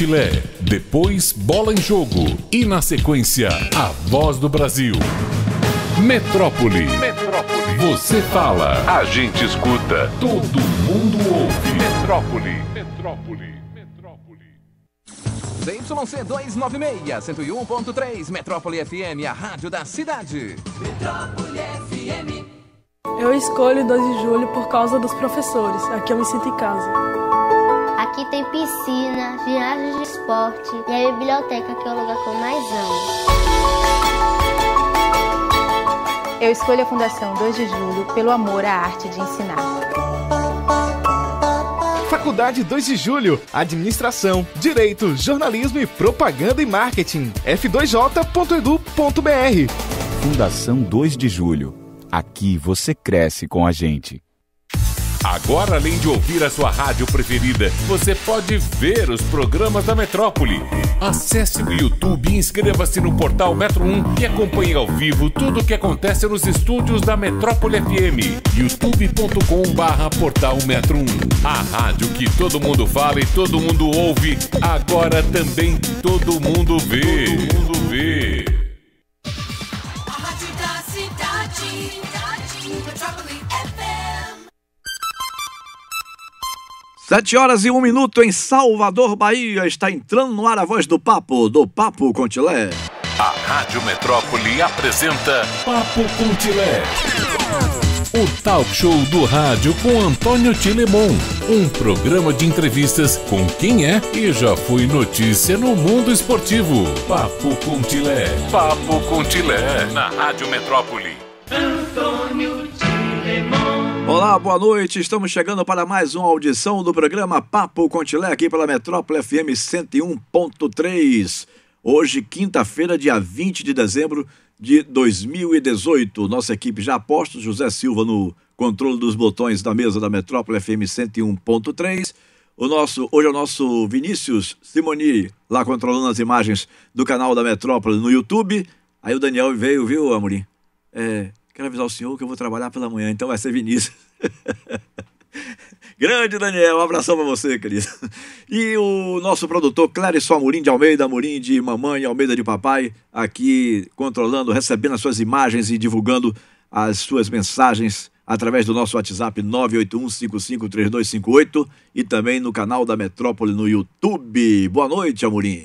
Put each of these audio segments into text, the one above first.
Tilé, depois Bola em Jogo e, na sequência, A Voz do Brasil. Metrópole. Metrópole. Você fala, a gente escuta, todo mundo ouve. Metrópole. Metrópole. ZYC 296, 101.3, Metrópole FM, a rádio da cidade. Metrópole FM. Eu escolho 2 de julho por causa dos professores, aqui eu me sinto em casa. Aqui tem piscina, viagens de esporte e a biblioteca, que é o lugar que eu mais amo. Eu escolho a Fundação 2 de Julho pelo amor à arte de ensinar. Faculdade 2 de Julho, Administração, Direito, Jornalismo e Propaganda e Marketing. f2j.edu.br. Fundação 2 de Julho. Aqui você cresce com a gente. Agora, além de ouvir a sua rádio preferida, você pode ver os programas da metrópole. Acesse o YouTube e inscreva-se no portal Metro 1 e acompanhe ao vivo tudo o que acontece nos estúdios da Metrópole FM. youtube.com/barra portal Metro 1. A rádio que todo mundo fala e todo mundo ouve, agora também todo mundo vê. Todo mundo vê. Sete horas e um minuto em Salvador, Bahia. Está entrando no ar a voz do Papo, do Papo Contilé. A Rádio Metrópole apresenta Papo Contilé. O talk show do rádio com Antônio Tilemon. Um programa de entrevistas com quem é e já foi notícia no mundo esportivo. Papo Contilé. Papo Contilé. Na Rádio Metrópole. Antônio Tilemon. Olá, boa noite. Estamos chegando para mais uma audição do programa Papo Contilé aqui pela Metrópole FM 101.3. Hoje, quinta-feira, dia 20 de dezembro de 2018. Nossa equipe já aposta, José Silva no controle dos botões da mesa da Metrópole FM 101.3. O nosso, hoje é o nosso Vinícius Simoni, lá controlando as imagens do canal da Metrópole no YouTube. Aí o Daniel veio, viu, Amorim? É, Quero avisar o senhor que eu vou trabalhar pela manhã, então vai ser Vinícius. Grande Daniel, um abração para você, querido. E o nosso produtor Clarisson Amorim de Almeida, Amorim de mamãe, Almeida de papai, aqui controlando, recebendo as suas imagens e divulgando as suas mensagens através do nosso WhatsApp 981553258 e também no canal da Metrópole no YouTube. Boa noite, Amorim.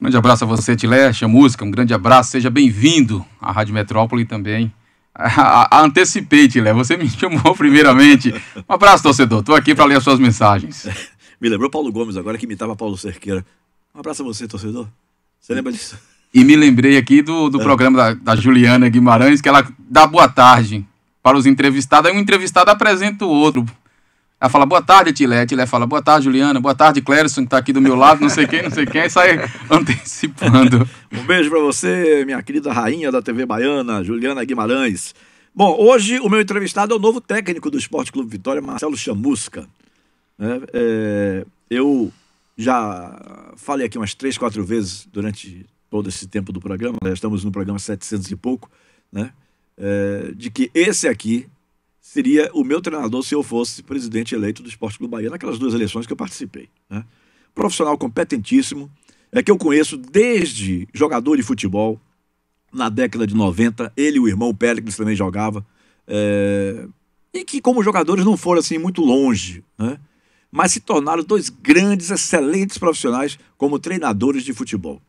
Um grande abraço a você, Tileste, a música, um grande abraço, seja bem-vindo à Rádio Metrópole também antecipei, Tilé. Você me chamou primeiramente. Um abraço, torcedor. Estou aqui para ler as suas mensagens. me lembrou Paulo Gomes agora que imitava Paulo Cerqueira. Um abraço a você, torcedor. Você lembra disso? E me lembrei aqui do, do é. programa da, da, Juliana Guimarães, que ela dá boa tarde para os entrevistados. Aí um entrevistado apresenta o outro. Ela fala, boa tarde, Tilé. A Tilé fala, boa tarde, Juliana. Boa tarde, Clérison, que está aqui do meu lado, não sei quem, não sei quem. sai antecipando. um beijo para você, minha querida rainha da TV Baiana, Juliana Guimarães. Bom, hoje o meu entrevistado é o novo técnico do Esporte Clube Vitória, Marcelo Chamusca. É, é, eu já falei aqui umas três, quatro vezes durante todo esse tempo do programa, já né, estamos no programa 700 e pouco, né? É, de que esse aqui seria o meu treinador se eu fosse presidente eleito do Esporte Clube Bahia naquelas duas eleições que eu participei. Né? Profissional competentíssimo, é que eu conheço desde jogador de futebol, na década de 90, ele e o irmão Pérez também jogava, é... e que como jogadores não foram assim muito longe, né? mas se tornaram dois grandes, excelentes profissionais como treinadores de futebol.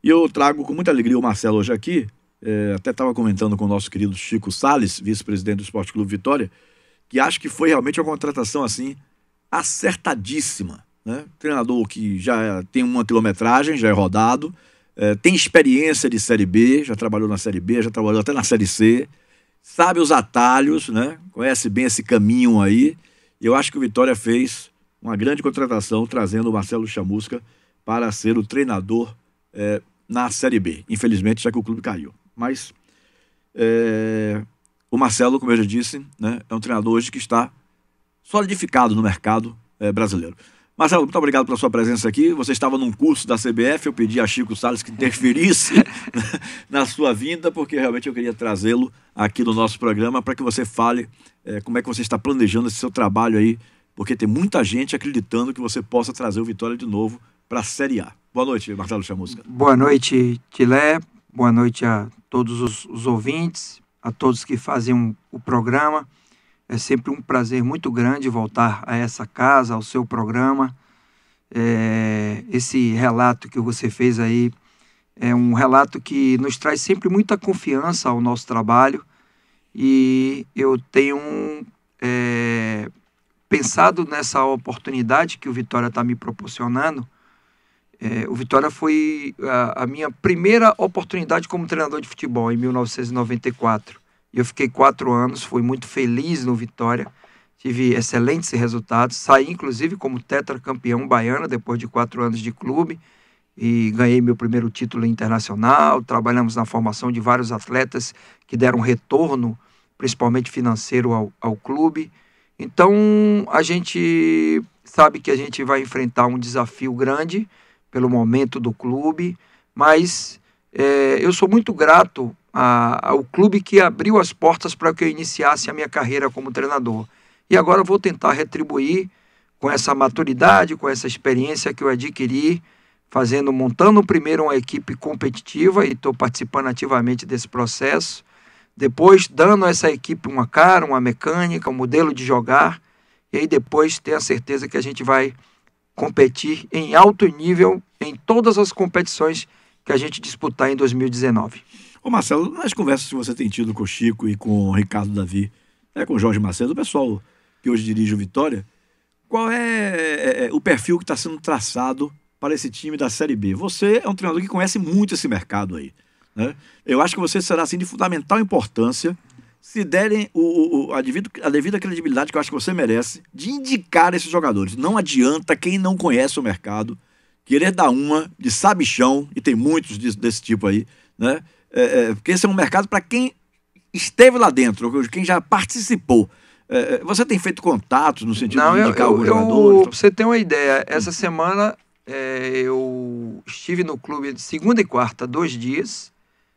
E eu trago com muita alegria o Marcelo hoje aqui, é, até estava comentando com o nosso querido Chico Sales, vice-presidente do Esporte Clube Vitória, que acho que foi realmente uma contratação assim acertadíssima. Né? Treinador que já tem uma quilometragem, já é rodado, é, tem experiência de Série B, já trabalhou na Série B, já trabalhou até na Série C, sabe os atalhos, né? conhece bem esse caminho aí. E eu acho que o Vitória fez uma grande contratação trazendo o Marcelo Chamusca para ser o treinador é, na Série B. Infelizmente, já que o clube caiu. Mas é, o Marcelo, como eu já disse, né, é um treinador hoje que está solidificado no mercado é, brasileiro. Marcelo, muito obrigado pela sua presença aqui. Você estava num curso da CBF, eu pedi a Chico Salles que interferisse na sua vinda, porque realmente eu queria trazê-lo aqui no nosso programa para que você fale é, como é que você está planejando esse seu trabalho aí, porque tem muita gente acreditando que você possa trazer o Vitória de novo para a Série A. Boa noite, Marcelo Chamusca. Boa noite, Tilé boa noite a todos os, os ouvintes, a todos que fazem um, o programa. É sempre um prazer muito grande voltar a essa casa, ao seu programa. É, esse relato que você fez aí é um relato que nos traz sempre muita confiança ao nosso trabalho e eu tenho é, pensado nessa oportunidade que o Vitória está me proporcionando é, o Vitória foi a, a, minha primeira oportunidade como treinador de futebol em 1994. Eu fiquei quatro anos, fui muito feliz no Vitória, tive excelentes resultados, saí inclusive como tetracampeão baiano depois de quatro anos de clube e ganhei meu primeiro título internacional. Trabalhamos na formação de vários atletas que deram retorno, principalmente financeiro, ao, ao clube. Então a gente sabe que a gente vai enfrentar um desafio grande pelo momento do clube, mas é, eu sou muito grato a, ao clube que abriu as portas para que eu iniciasse a minha carreira como treinador. E agora vou tentar retribuir com essa maturidade, com essa experiência que eu adquiri, fazendo, montando primeiro uma equipe competitiva e estou participando ativamente desse processo. Depois, dando a essa equipe uma cara, uma mecânica, um modelo de jogar. E aí, depois, ter a certeza que a gente vai competir em alto nível em todas as competições que a gente disputar em 2019. Ô Marcelo, nas conversas que você tem tido com o Chico e com o Ricardo Davi, né, com o Jorge Macedo, o pessoal que hoje dirige o Vitória, qual é, é, é o perfil que está sendo traçado para esse time da Série B? Você é um treinador que conhece muito esse mercado aí. Né? Eu acho que você será assim, de fundamental importância se derem o, o, a, devido, a devida credibilidade que eu acho que você merece de indicar esses jogadores. Não adianta quem não conhece o mercado querer dar uma de sabichão, e tem muitos desse tipo aí, né? É, é, porque esse é um mercado para quem esteve lá dentro, quem já participou. É, é, você tem feito contatos no sentido Não, de indicar algum jogador? Eu, você ter uma ideia, essa semana é, eu estive no clube de segunda e quarta, dois dias.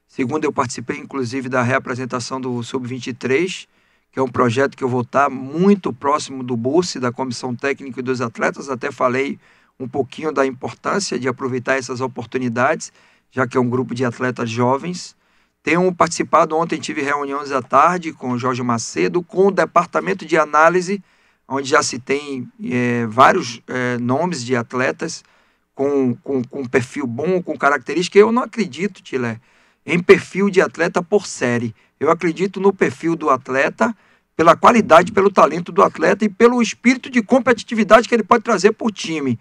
Segunda eu participei, inclusive, da reapresentação do Sub-23, que é um projeto que eu vou estar muito próximo do Bolsa, da comissão técnica e dos atletas. Até falei um pouquinho da importância de aproveitar essas oportunidades, já que é um grupo de atletas jovens. Tenho participado ontem, tive reuniões à tarde com o Jorge Macedo, com o departamento de análise, onde já se tem é, vários é, nomes de atletas com, com, com perfil bom, com característica. Eu não acredito, Tilé, em perfil de atleta por série. Eu acredito no perfil do atleta pela qualidade, pelo talento do atleta e pelo espírito de competitividade que ele pode trazer para o time.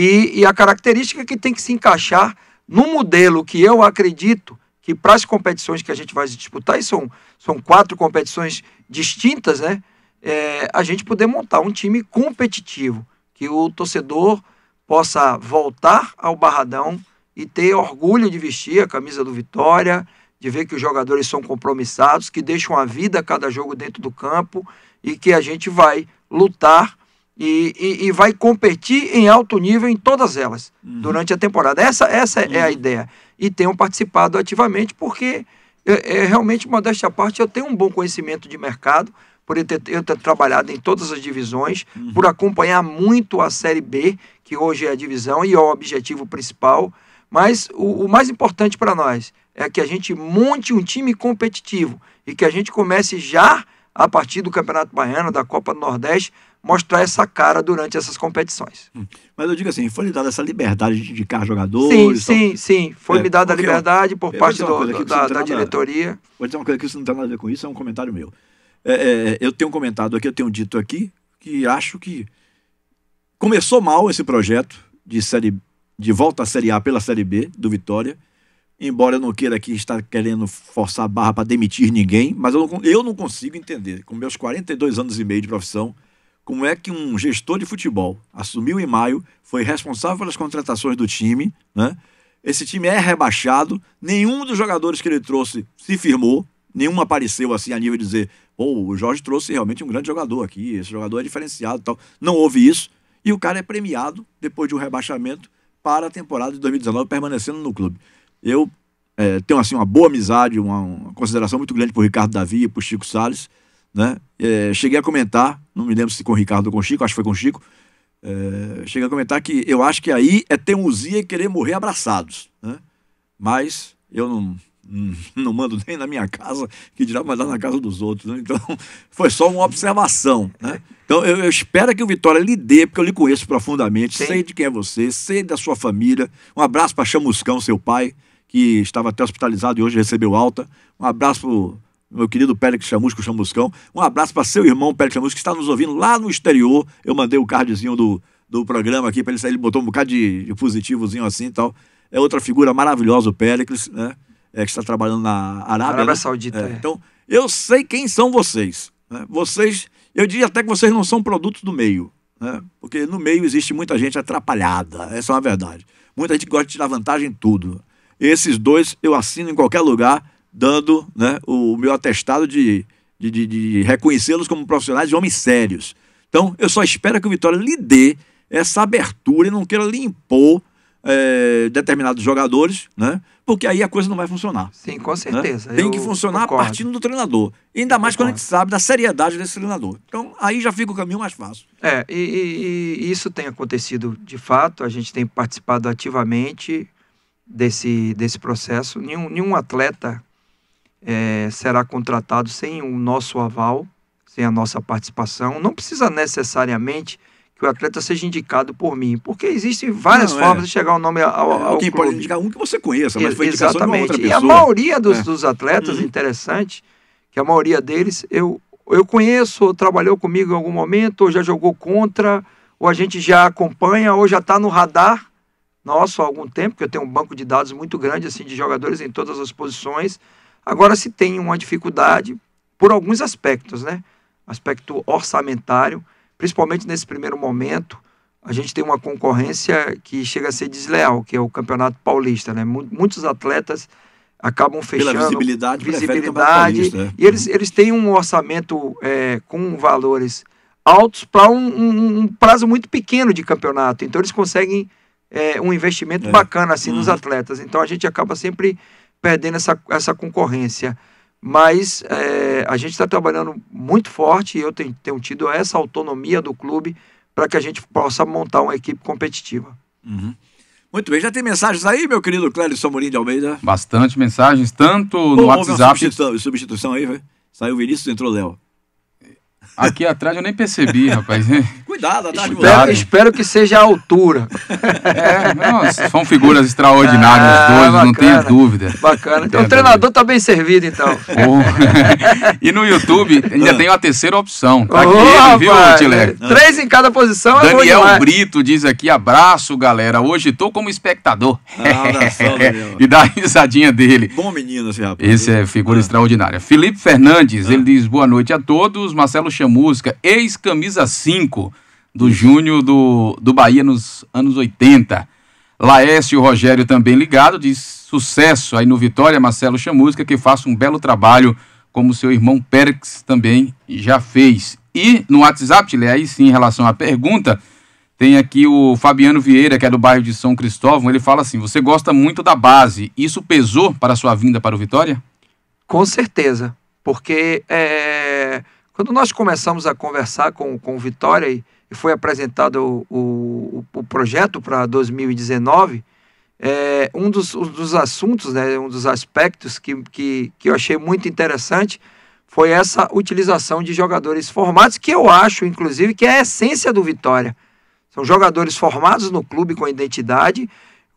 E, e a característica que tem que se encaixar no modelo que eu acredito que para as competições que a gente vai disputar, e são, são quatro competições distintas, né? É, a gente poder montar um time competitivo, que o torcedor possa voltar ao Barradão e ter orgulho de vestir a camisa do Vitória, de ver que os jogadores são compromissados, que deixam a vida a cada jogo dentro do campo e que a gente vai lutar e, e, e, vai competir em alto nível em todas elas uhum. durante a temporada. Essa, essa uhum. é a uhum. ideia. E tenham participado ativamente, porque é, é, realmente, modéstia à parte, eu tenho um bom conhecimento de mercado, por eu ter, eu ter trabalhado em todas as divisões, uhum. por acompanhar muito a Série B, que hoje é a divisão e é o objetivo principal. Mas o, o mais importante para nós é que a gente monte um time competitivo e que a gente comece já a partir do Campeonato Baiano, da Copa do Nordeste, mostrar essa cara durante essas competições. Hum. Mas eu digo assim, foi lhe dada essa liberdade de indicar jogadores? Sim, sim, sim. Foi é, me dada a liberdade por parte do, do, da, da diretoria. Vou dizer uma coisa que isso não tem nada a ver com isso, é um comentário meu. É, é eu tenho comentado aqui, eu tenho dito aqui, que acho que começou mal esse projeto de série de volta à Série A pela Série B do Vitória. Embora eu não queira aqui estar querendo forçar a barra para demitir ninguém, mas eu não, eu não consigo entender, com meus 42 anos e meio de profissão, como é que um gestor de futebol assumiu em maio, foi responsável pelas contratações do time, né? Esse time é rebaixado, nenhum dos jogadores que ele trouxe se firmou, nenhum apareceu assim a nível de dizer, ou oh, o Jorge trouxe realmente um grande jogador aqui, esse jogador é diferenciado, tal. Não houve isso e o cara é premiado depois de um rebaixamento para a temporada de 2019 permanecendo no clube. Eu é, tenho assim uma boa amizade, uma, uma consideração muito grande por Ricardo Davi e por Chico Salles né? É, cheguei a comentar, não me lembro se com o Ricardo ou com o Chico, acho que foi com o Chico. É, cheguei a comentar que eu acho que aí é ter teimosia e querer morrer abraçados. Né? Mas eu não, não mando nem na minha casa, que dirá mandar na casa dos outros. Né? Então, foi só uma observação. Né? Então, eu, eu, espero que o Vitória lhe dê, porque eu lhe conheço profundamente, Sim. sei de quem é você, sei da sua família. Um abraço para Chamuscão, seu pai, que estava até hospitalizado e hoje recebeu alta. Um abraço para meu querido Pélix Chamusco Chamuscão. Um abraço para seu irmão Pélix Chamusco, que está nos ouvindo lá no exterior. Eu mandei o cardzinho do, do programa aqui para ele sair. Ele botou um bocado de, de positivozinho assim e tal. É outra figura maravilhosa, o Péricles, né? É, que está trabalhando na Arábia. Arábia né? Saudita. É. É. Então, eu sei quem são vocês. Né? Vocês, eu diria até que vocês não são produtos do meio. Né? Porque no meio existe muita gente atrapalhada. Essa é uma verdade. Muita gente gosta de tirar vantagem em tudo. Esses dois eu assino em qualquer lugar dando né, o meu atestado de, de, de, de reconhecê-los como profissionais de homens sérios. Então, eu só espero que o Vitória lhe dê essa abertura e não queira lhe impor é, determinados jogadores, né? Porque aí a coisa não vai funcionar. Sim, com né? certeza. Né? Tem que funcionar concordo. partindo do treinador. Ainda mais concordo. quando a gente sabe da seriedade desse treinador. Então, aí já fica o caminho mais fácil. É, e, e, e isso tem acontecido de fato, a gente tem participado ativamente desse, desse processo. Nenhum, nenhum atleta é, será contratado sem o nosso aval, sem a nossa participação. Não precisa necessariamente que o atleta seja indicado por mim, porque existem várias não, é. formas é. de chegar o nome ao, ao Quem clube. pode indicar um que você conheça, mas foi Exatamente. de outra pessoa. E a maioria dos, é. dos atletas, uhum. interessante, que a maioria deles eu, eu conheço, ou trabalhou comigo em algum momento, ou já jogou contra, ou a gente já acompanha, ou já está no radar nosso há algum tempo, porque eu tenho um banco de dados muito grande assim de jogadores em todas as posições. Agora se tem uma dificuldade por alguns aspectos, né? Aspecto orçamentário, principalmente nesse primeiro momento, a gente tem uma concorrência que chega a ser desleal, que é o Campeonato Paulista, né? Muitos atletas acabam fechando Pela visibilidade, visibilidade Paulista, né? e eles, eles têm um orçamento é, com valores altos para um, um, um, prazo muito pequeno de campeonato. Então eles conseguem é, um investimento é. bacana assim uhum. nos atletas. Então a gente acaba sempre perdendo essa, essa concorrência. Mas é, a gente está trabalhando muito forte e eu tenho, tenho tido essa autonomia do clube para que a gente possa montar uma equipe competitiva. Uhum. Muito bem, já tem mensagens aí, meu querido Clélio Amorim de Almeida? Bastante mensagens, tanto Pô, no WhatsApp... Substituição, substituição aí, vai. saiu Vinícius, entrou Léo. Aqui atrás eu nem percebi, rapaz. cuidado atrás de você. Espero que seja a altura. É, não, são figuras extraordinárias, ah, dois, bacana, não tenho dúvida. Bacana. Então o treinador está bem servido, então. Oh. e no YouTube ainda tem uma terceira opção. Tá oh, aqui, viu, Tilé? Três em cada posição é Daniel é Brito diz aqui, abraço, galera. Hoje estou como espectador. Ah, abração, e dá a risadinha dele. Bom menino esse rapaz. Esse é figura ah. extraordinária. Felipe Fernandes, ah. ele diz boa noite a todos. Marcelo Chamusca, ex-camisa 5 do Júnior do, do Bahia nos anos 80. Laércio Rogério também ligado, diz sucesso aí no Vitória, Marcelo Chamusca, que faça um belo trabalho como seu irmão Pérez também já fez. E no WhatsApp, Tilé, aí sim, em relação à pergunta, tem aqui o Fabiano Vieira, que é do bairro de São Cristóvão, ele fala assim, você gosta muito da base, isso pesou para a sua vinda para o Vitória? Com certeza, porque é, quando nós começamos a conversar com, com o Vitória... E foi apresentado o, o, o projeto para 2019, é, um dos, um dos assuntos, né, um dos aspectos que, que, que eu achei muito interessante foi essa utilização de jogadores formados, que eu acho, inclusive, que é a essência do Vitória. São jogadores formados no clube com identidade,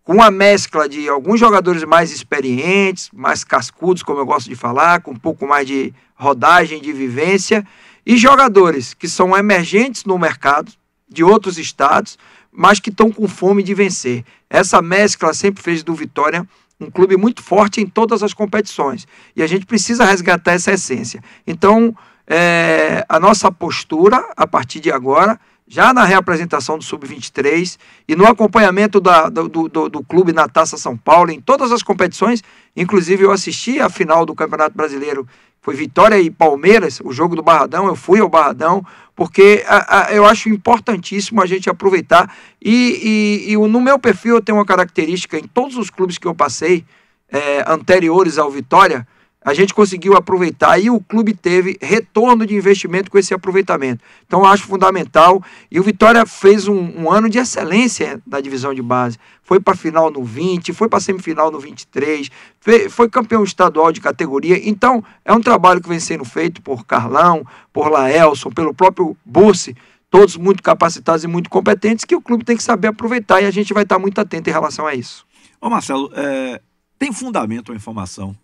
com a mescla de alguns jogadores mais experientes, mais cascudos, como eu gosto de falar, com um pouco mais de rodagem, de vivência, e jogadores que são emergentes no mercado, de outros estados, mas que estão com fome de vencer. Essa mescla sempre fez do Vitória um clube muito forte em todas as competições. E a gente precisa resgatar essa essência. Então, é, a nossa postura, a partir de agora, já na reapresentação do Sub-23 e no acompanhamento da, do, do, do, clube na Taça São Paulo, em todas as competições. Inclusive, eu assisti a final do Campeonato Brasileiro, foi Vitória e Palmeiras, o jogo do Barradão. Eu fui ao Barradão, porque a, a, eu acho importantíssimo a gente aproveitar. E, e, e, no meu perfil eu tenho uma característica em todos os clubes que eu passei é, anteriores ao Vitória a gente conseguiu aproveitar e o clube teve retorno de investimento com esse aproveitamento. Então, acho fundamental. E o Vitória fez um, um ano de excelência na divisão de base. Foi para a final no 20, foi para a semifinal no 23, foi, foi campeão estadual de categoria. Então, é um trabalho que vem sendo feito por Carlão, por Laelson, pelo próprio Bursi, todos muito capacitados e muito competentes, que o clube tem que saber aproveitar e a gente vai estar muito atento em relação a isso. Ô Marcelo, é, tem fundamento a informação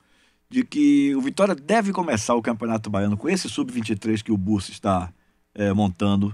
de que o Vitória deve começar o Campeonato Baiano com esse sub-23 que o Bus está é, montando,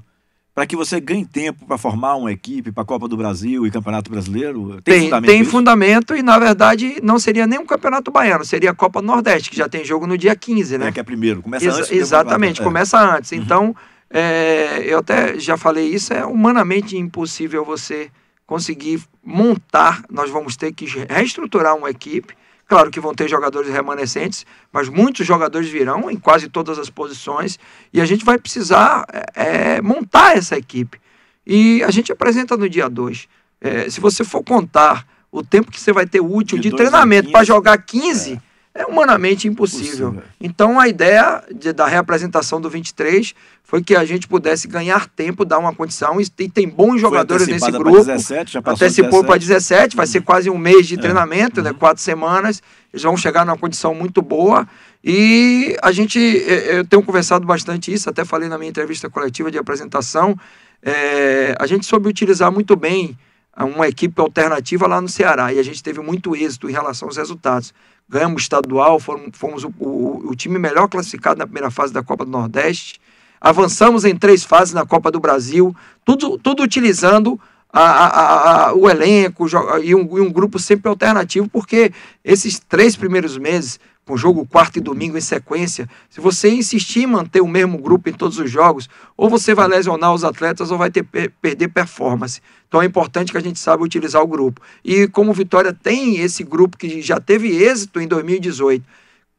para que você ganhe tempo para formar uma equipe para a Copa do Brasil e Campeonato Brasileiro? Tem, tem fundamento? Tem fundamento e, na verdade, não seria nem um Campeonato Baiano, seria a Copa Nordeste, que já tem jogo no dia 15, né? É, que é primeiro, começa Ex antes. Exatamente, é. começa antes. Uhum. Então, é, eu até já falei isso, é humanamente impossível você conseguir montar, nós vamos ter que reestruturar uma equipe, Claro que vão ter jogadores remanescentes, mas muitos jogadores virão em quase todas as posições e a gente vai precisar é, é montar essa equipe. E a gente apresenta no dia 2. É, se você for contar o tempo que você vai ter útil de, de treinamento para jogar 15, é é humanamente impossível. impossível. Então a ideia de, da reapresentação do 23 foi que a gente pudesse ganhar tempo, dar uma condição e tem, tem bons jogadores nesse grupo. Pra 17, já antecipou para 17, vai ser uhum. quase um mês de é. treinamento, né? uhum. né? Quatro semanas. Eles vão chegar numa condição muito boa. E a gente, eh, eh, eu tenho conversado bastante isso, até falei na minha entrevista coletiva de apresentação. É, a gente soube utilizar muito bem uma equipe alternativa lá no Ceará e a gente teve muito êxito em relação aos resultados. Ganhamos estadual, fomos, fomos o, o, o time melhor classificado na primeira fase da Copa do Nordeste, avançamos em três fases na Copa do Brasil, tudo, tudo utilizando a, a, o elenco e um, e um grupo sempre alternativo, porque esses três primeiros meses com jogo quarto e domingo em sequência, se você insistir em manter o mesmo grupo em todos os jogos, ou você vai lesionar os atletas ou vai ter, perder performance. Então é importante que a gente saiba utilizar o grupo. E como Vitória tem esse grupo que já teve êxito em 2018,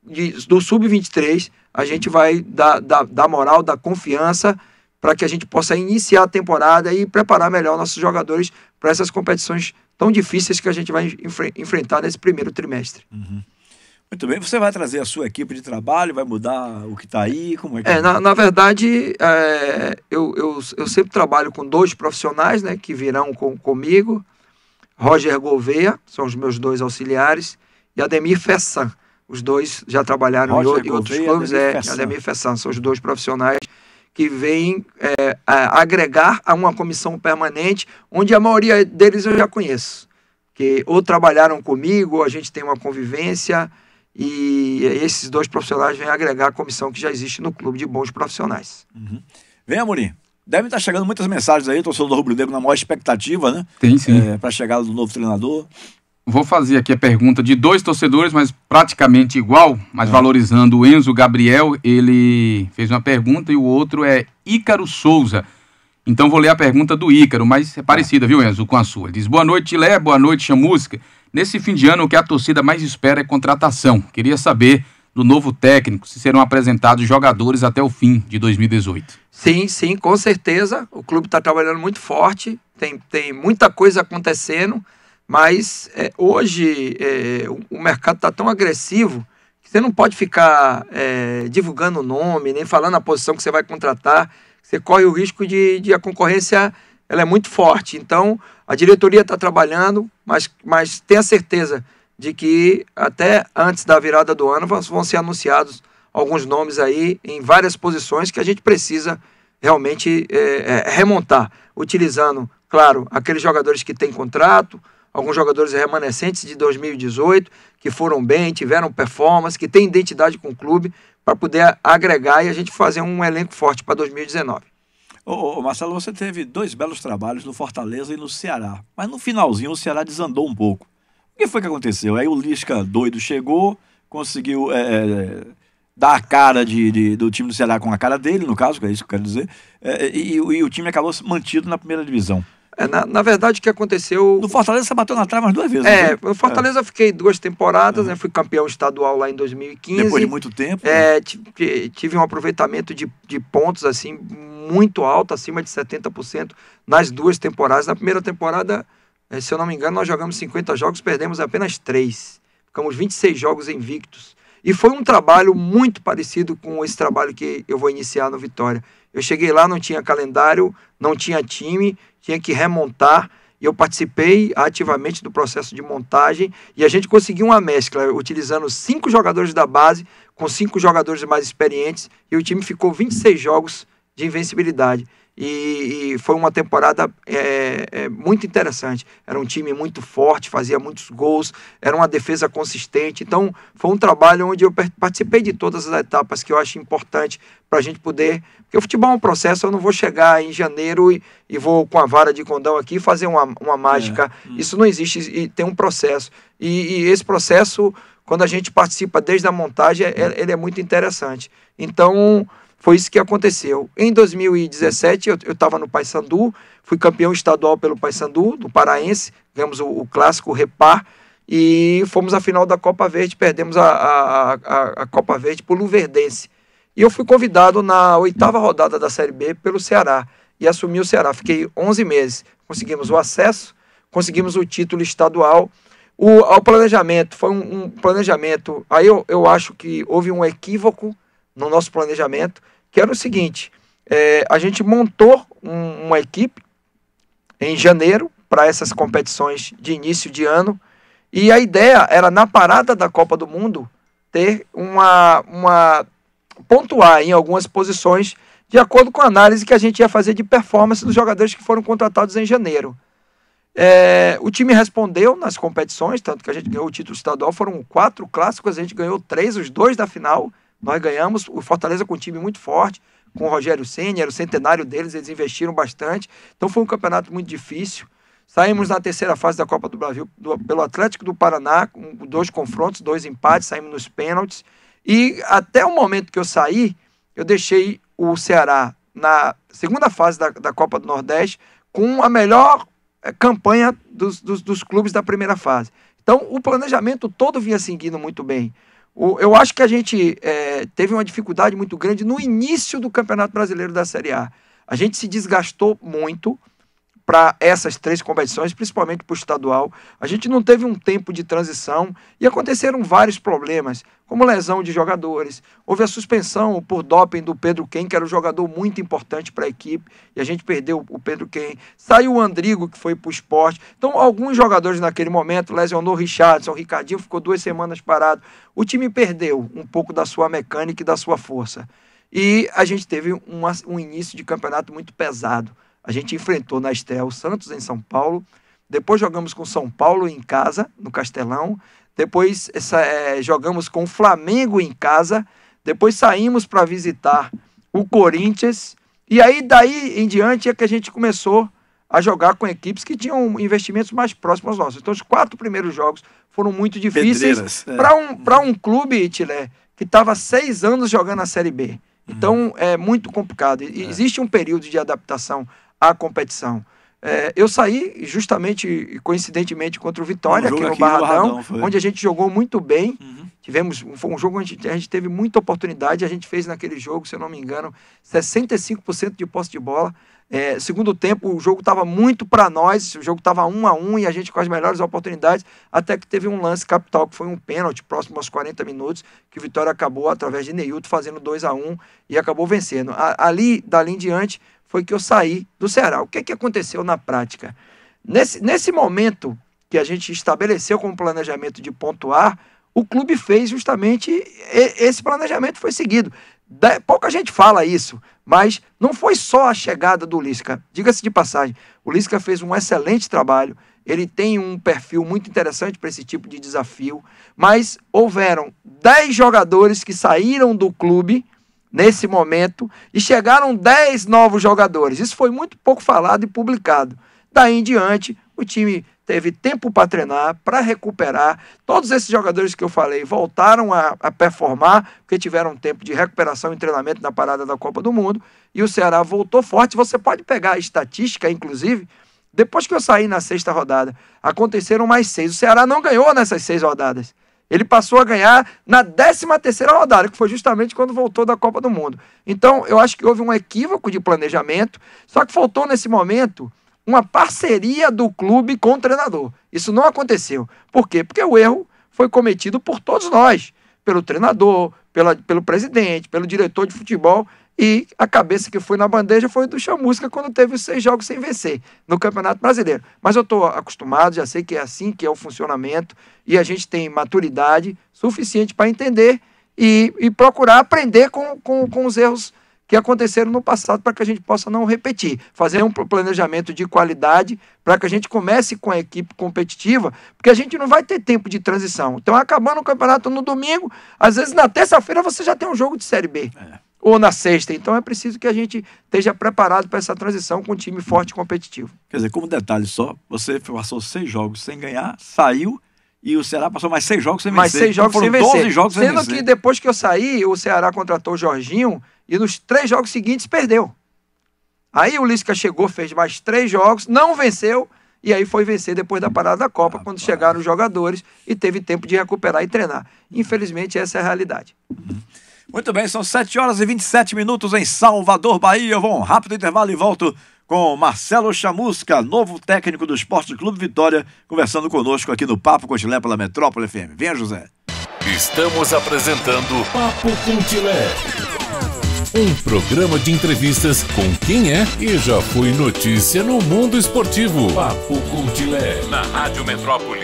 de, do Sub-23, a gente vai dar, dar, dar moral, dar confiança para que a gente possa iniciar a temporada e preparar melhor nossos jogadores para essas competições tão difíceis que a gente vai enfre enfrentar nesse primeiro trimestre. Uhum. Muito bem, você vai trazer a sua equipe de trabalho, vai mudar o que está aí? Como é, que... é na, na verdade, é, eu, eu, eu, sempre trabalho com dois profissionais né, que virão com, comigo. Roger Gouveia, são os meus dois auxiliares, e Ademir Fessan. Os dois já trabalharam Roger em, Gouveia, outros clubes. Ademir é, Fessan. Ademir Fessan, são os dois profissionais que vem é, a é, agregar a uma comissão permanente, onde a maioria deles eu já conheço, que ou trabalharam comigo, ou a gente tem uma convivência, e esses dois profissionais vêm agregar a comissão que já existe no clube de bons profissionais. Uhum. Vem, Amorim. Devem estar chegando muitas mensagens aí, torcedor do Rubro Negro na maior expectativa, né? Tem sim. É, Para a chegada do novo treinador vou fazer aqui a pergunta de dois torcedores, mas praticamente igual, mas é. valorizando o Enzo Gabriel. Ele fez uma pergunta e o outro é Ícaro Souza. Então vou ler a pergunta do Ícaro, mas é parecida, viu, Enzo, com a sua. Ele diz: Boa noite, Lé, boa noite, Chamusca. Nesse fim de ano, o que a torcida mais espera é contratação. Queria saber do novo técnico se serão apresentados jogadores até o fim de 2018. Sim, sim, com certeza. O clube está trabalhando muito forte, tem, tem muita coisa acontecendo. Mas é, hoje é, o, mercado está tão agressivo que você não pode ficar é, divulgando o nome, nem falando a posição que você vai contratar. Você corre o risco de, de a concorrência ela é muito forte. Então, a diretoria está trabalhando, mas, mas tenha certeza de que até antes da virada do ano vão ser anunciados alguns nomes aí em várias posições que a gente precisa realmente é, é, remontar, utilizando, claro, aqueles jogadores que têm contrato, alguns jogadores remanescentes de 2018 que foram bem, tiveram performance, que têm identidade com o clube para poder agregar e a gente fazer um elenco forte para 2019. Ô, ô, Marcelo, você teve dois belos trabalhos no Fortaleza e no Ceará, mas no finalzinho o Ceará desandou um pouco. O que foi que aconteceu? Aí o Lisca doido chegou, conseguiu é, é dar a cara de, de, do time do Ceará com a cara dele, no caso, que é isso que eu quero dizer, é, e, e, o time acabou mantido na primeira divisão. É, na, na, verdade, o que aconteceu. No Fortaleza você bateu na trave umas duas vezes. É, né? no Fortaleza é. eu fiquei duas temporadas, é. né? Fui campeão estadual lá em 2015. Depois de muito tempo. É, né? tive um aproveitamento de, de pontos, assim, muito alto, acima de 70% nas duas temporadas. Na primeira temporada, é, se eu não me engano, nós jogamos 50 jogos, perdemos apenas três. Ficamos 26 jogos invictos. E foi um trabalho muito parecido com esse trabalho que eu vou iniciar no Vitória. Eu cheguei lá, não tinha calendário, não tinha time, tinha que remontar. E eu participei ativamente do processo de montagem e a gente conseguiu uma mescla, utilizando cinco jogadores da base, com cinco jogadores mais experientes, e o time ficou 26 jogos de invencibilidade e, e foi uma temporada é, é, muito interessante. Era um time muito forte, fazia muitos gols, era uma defesa consistente. Então, foi um trabalho onde eu participei de todas as etapas que eu acho importante para a gente poder. Porque o futebol é um processo, eu não vou chegar em janeiro e, e vou com a vara de condão aqui fazer uma, uma mágica. É. Hum. Isso não existe, e tem um processo. e, e esse processo quando a gente participa desde a montagem, é, é, ele é muito interessante. Então, foi isso que aconteceu. Em 2017, eu estava no Paysandu, fui campeão estadual pelo Paysandu, do Paraense, ganhamos o, o clássico Repar, e fomos à final da Copa Verde, perdemos a, a, a, a Copa Verde para o Luverdense. E eu fui convidado na oitava rodada da Série B pelo Ceará, e assumi o Ceará. Fiquei 11 meses. Conseguimos o acesso, conseguimos o título estadual. O, o planejamento foi um, um planejamento. Aí eu, eu acho que houve um equívoco no nosso planejamento que era o seguinte: é, a gente montou um, uma equipe em janeiro para essas competições de início de ano. E a ideia era, na parada da Copa do Mundo, ter uma. uma pontuar em algumas posições de acordo com a análise que a gente ia fazer de performance dos jogadores que foram contratados em janeiro. É, o time respondeu nas competições, tanto que a gente ganhou o título estadual, foram quatro clássicos, a gente ganhou três, os dois da final, nós ganhamos, o Fortaleza com um time muito forte, com o Rogério Senna, era o centenário deles, eles investiram bastante. Então foi um campeonato muito difícil. Saímos na terceira fase da Copa do Brasil do, pelo Atlético do Paraná, com dois confrontos, dois empates, saímos nos pênaltis. E até o momento que eu saí, eu deixei o Ceará na segunda fase da, da Copa do Nordeste com a melhor eh, campanha dos, dos, dos clubes da primeira fase. Então, o planejamento todo vinha seguindo muito bem eu acho que a gente é, teve uma dificuldade muito grande no início do Campeonato Brasileiro da Série A. A gente se desgastou muito para essas três competições, principalmente para o estadual. A gente não teve um tempo de transição e aconteceram vários problemas, como lesão de jogadores. Houve a suspensão por doping do Pedro Ken, que era um jogador muito importante para a equipe, e a gente perdeu o Pedro Ken. Saiu o Andrigo, que foi para o esporte. Então, alguns jogadores naquele momento lesionou o Richardson, o Ricardinho ficou duas semanas parado. O time perdeu um pouco da sua mecânica e da sua força. E a gente teve um início de campeonato muito pesado. A gente enfrentou na Estel o Santos em São Paulo. Depois jogamos com São Paulo em casa, no Castelão. Depois essa, é, jogamos com o Flamengo em casa. Depois saímos para visitar o Corinthians. E aí, daí em diante, é que a gente começou a jogar com equipes que tinham investimentos mais próximos aos nossos. Então, os quatro primeiros jogos foram muito difíceis para é. um, um clube, Itilé, que estava seis anos jogando a Série B. Uhum. Então, é muito complicado. É. Existe um período de adaptação a competição. É, eu saí justamente, coincidentemente, contra o Vitória, um aqui, no, aqui Barradão, Barradão, onde a gente jogou muito bem. Uhum. Tivemos, foi um jogo onde a gente teve muita oportunidade. A gente fez naquele jogo, se eu não me engano, 65% de posse de bola. É, segundo tempo, o jogo estava muito para nós, o jogo estava um a um e a gente com as melhores oportunidades, até que teve um lance capital, que foi um pênalti próximo aos 40 minutos, que o Vitória acabou, através de Neilton, fazendo 2 a 1 um, e acabou vencendo. A, ali, dali em diante, foi que eu saí do Ceará. O que, é que aconteceu na prática? Nesse, nesse momento que a gente estabeleceu como planejamento de pontuar, o clube fez justamente esse planejamento foi seguido. Da, pouca gente fala isso, mas não foi só a chegada do Lisca. Diga-se de passagem, o Lisca fez um excelente trabalho, ele tem um perfil muito interessante para esse tipo de desafio, mas houveram 10 jogadores que saíram do clube nesse momento e chegaram 10 novos jogadores. Isso foi muito pouco falado e publicado. Daí em diante, o time teve tempo para treinar, para recuperar. Todos esses jogadores que eu falei voltaram a, a, performar, porque tiveram tempo de recuperação e treinamento na parada da Copa do Mundo. E o Ceará voltou forte. Você pode pegar a estatística, inclusive. Depois que eu saí na sexta rodada, aconteceram mais seis. O Ceará não ganhou nessas seis rodadas. Ele passou a ganhar na 13 terceira rodada, que foi justamente quando voltou da Copa do Mundo. Então, eu acho que houve um equívoco de planejamento, só que faltou nesse momento uma parceria do clube com o treinador. Isso não aconteceu. Por quê? Porque o erro foi cometido por todos nós, pelo treinador, pela, pelo presidente, pelo diretor de futebol e a cabeça que foi na bandeja foi do Chamusca quando teve os seis jogos sem vencer no Campeonato Brasileiro. Mas eu estou acostumado, já sei que é assim que é o funcionamento e a gente tem maturidade suficiente para entender e, e, procurar aprender com, com, com os erros que aconteceram no passado para que a gente possa não repetir. Fazer um planejamento de qualidade para que a gente comece com a equipe competitiva, porque a gente não vai ter tempo de transição. Então, acabando o campeonato no domingo, às vezes na terça-feira você já tem um jogo de Série B. É. Ou na sexta. Então é preciso que a gente esteja preparado para essa transição com um time forte e competitivo. Quer dizer, como detalhe só, você passou seis jogos sem ganhar, saiu e o Ceará passou mais seis jogos sem vencer. Mais seis jogos então, sem vencer. jogos Sendo sem vencer. que depois que eu saí, o Ceará contratou o Jorginho e nos três jogos seguintes perdeu. Aí o Lisca chegou, fez mais três jogos, não venceu, e aí foi vencer depois da parada da Copa, quando chegaram os jogadores e teve tempo de recuperar e treinar. Infelizmente, essa é a realidade. Muito bem, são 7 horas e 27 minutos em Salvador, Bahia. Eu vou um rápido intervalo e volto com Marcelo Chamusca, novo técnico do Esporte Clube Vitória, conversando conosco aqui no Papo Cotilé pela Metrópole FM. Venha, José. Estamos apresentando Papo Cotilé um programa de entrevistas com quem é e já foi notícia no mundo esportivo. Papo Contilé, na Rádio Metrópole.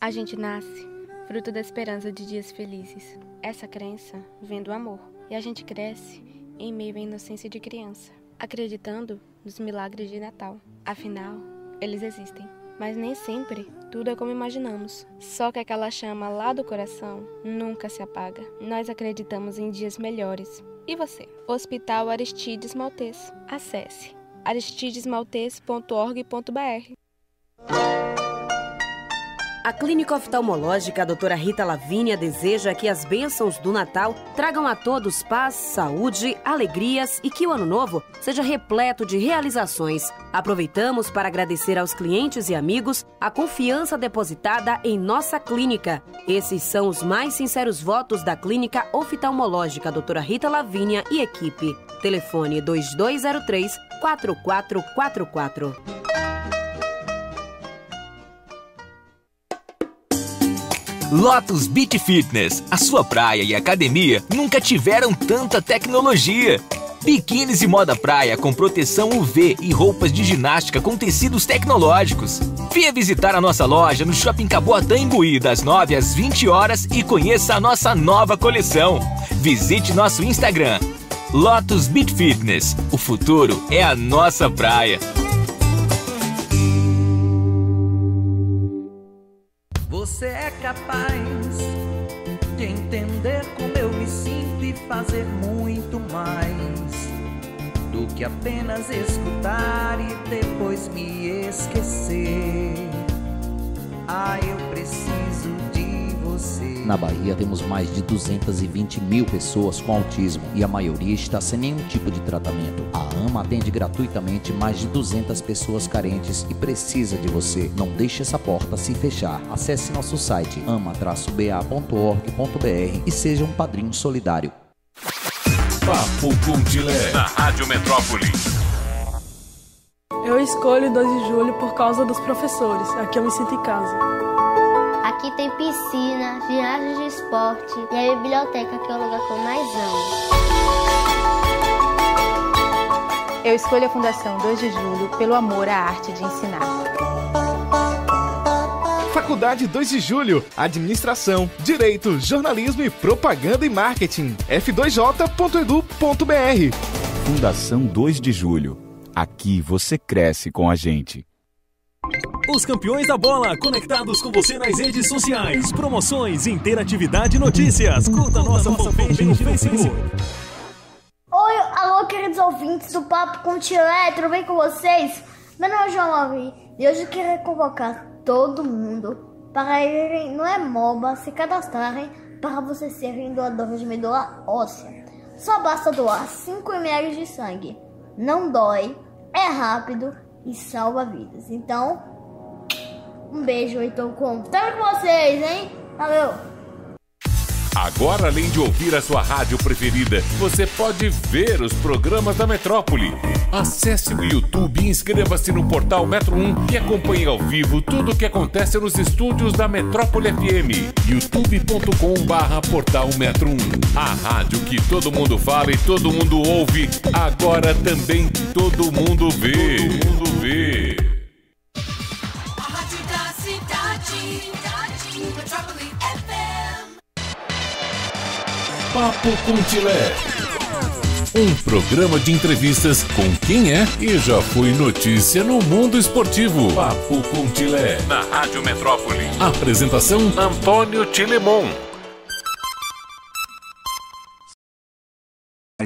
A gente nasce fruto da esperança de dias felizes. Essa crença vem do amor. E a gente cresce em meio à inocência de criança, acreditando nos milagres de Natal. Afinal, eles existem. Mas nem sempre tudo é como imaginamos. Só que aquela chama lá do coração nunca se apaga. Nós acreditamos em dias melhores. E você? Hospital Aristides Maltês. Acesse aristidesmaltês.org.br. A clínica oftalmológica doutora Rita Lavínia deseja que as bênçãos do Natal tragam a todos paz, saúde, alegrias e que o ano novo seja repleto de realizações. Aproveitamos para agradecer aos clientes e amigos a confiança depositada em nossa clínica. Esses são os mais sinceros votos da clínica oftalmológica doutora Rita Lavínia e equipe. Telefone 2203 4444. Lotus Beat Fitness. A sua praia e academia nunca tiveram tanta tecnologia. Biquínis e moda praia com proteção UV e roupas de ginástica com tecidos tecnológicos. Venha visitar a nossa loja no Shopping Caboatã Imbuí das 9 às 20 horas e conheça a nossa nova coleção. Visite nosso Instagram Lotus Beat Fitness. O futuro é a nossa praia. capaz de entender como eu me sinto e fazer muito mais do que apenas escutar e depois me esquecer. Ah, eu preciso na Bahia, temos mais de 220 mil pessoas com autismo e a maioria está sem nenhum tipo de tratamento. A AMA atende gratuitamente mais de 200 pessoas carentes e precisa de você. Não deixe essa porta se fechar. Acesse nosso site ama-ba.org.br e seja um padrinho solidário. Papo Contilé, na Rádio Metrópole. Eu escolho 2 de julho por causa dos professores. Aqui eu me sinto em casa. Aqui tem piscina, viagens de esporte e a biblioteca, que é o lugar que eu mais amo. Eu escolho a Fundação 2 de Julho pelo amor à arte de ensinar. Faculdade 2 de Julho, Administração, Direito, Jornalismo e Propaganda e Marketing. f2j.edu.br. Fundação 2 de Julho. Aqui você cresce com a gente. Os campeões da bola, conectados com você nas redes sociais, promoções, interatividade e notícias. Curta nossa, nossa fanpage no Facebook. Oi, alô, queridos ouvintes do Papo com o bem com vocês? Meu nome é João Lavi e hoje eu queria convocar todo mundo para irem no Emoba é se cadastrarem para vocês serem doadores de medula óssea. Só basta doar 5 ml de sangue. Não dói, é rápido e salva vidas. Então, um beijo, então contando com vocês, hein? Valeu! Agora, além de ouvir a sua rádio preferida, você pode ver os programas da Metrópole. Acesse o YouTube e inscreva-se no portal Metro 1 e acompanhe ao vivo tudo o que acontece nos estúdios da Metrópole FM. youtubecom portal Metro 1. A rádio que todo mundo fala e todo mundo ouve, agora também todo mundo vê. Todo mundo ouvir. A Rádio da Cidade, Metrópole Um programa de entrevistas com quem é e já foi notícia no mundo esportivo. Papo Tilé. Na Rádio Metrópole. Apresentação: Antônio Tilemon.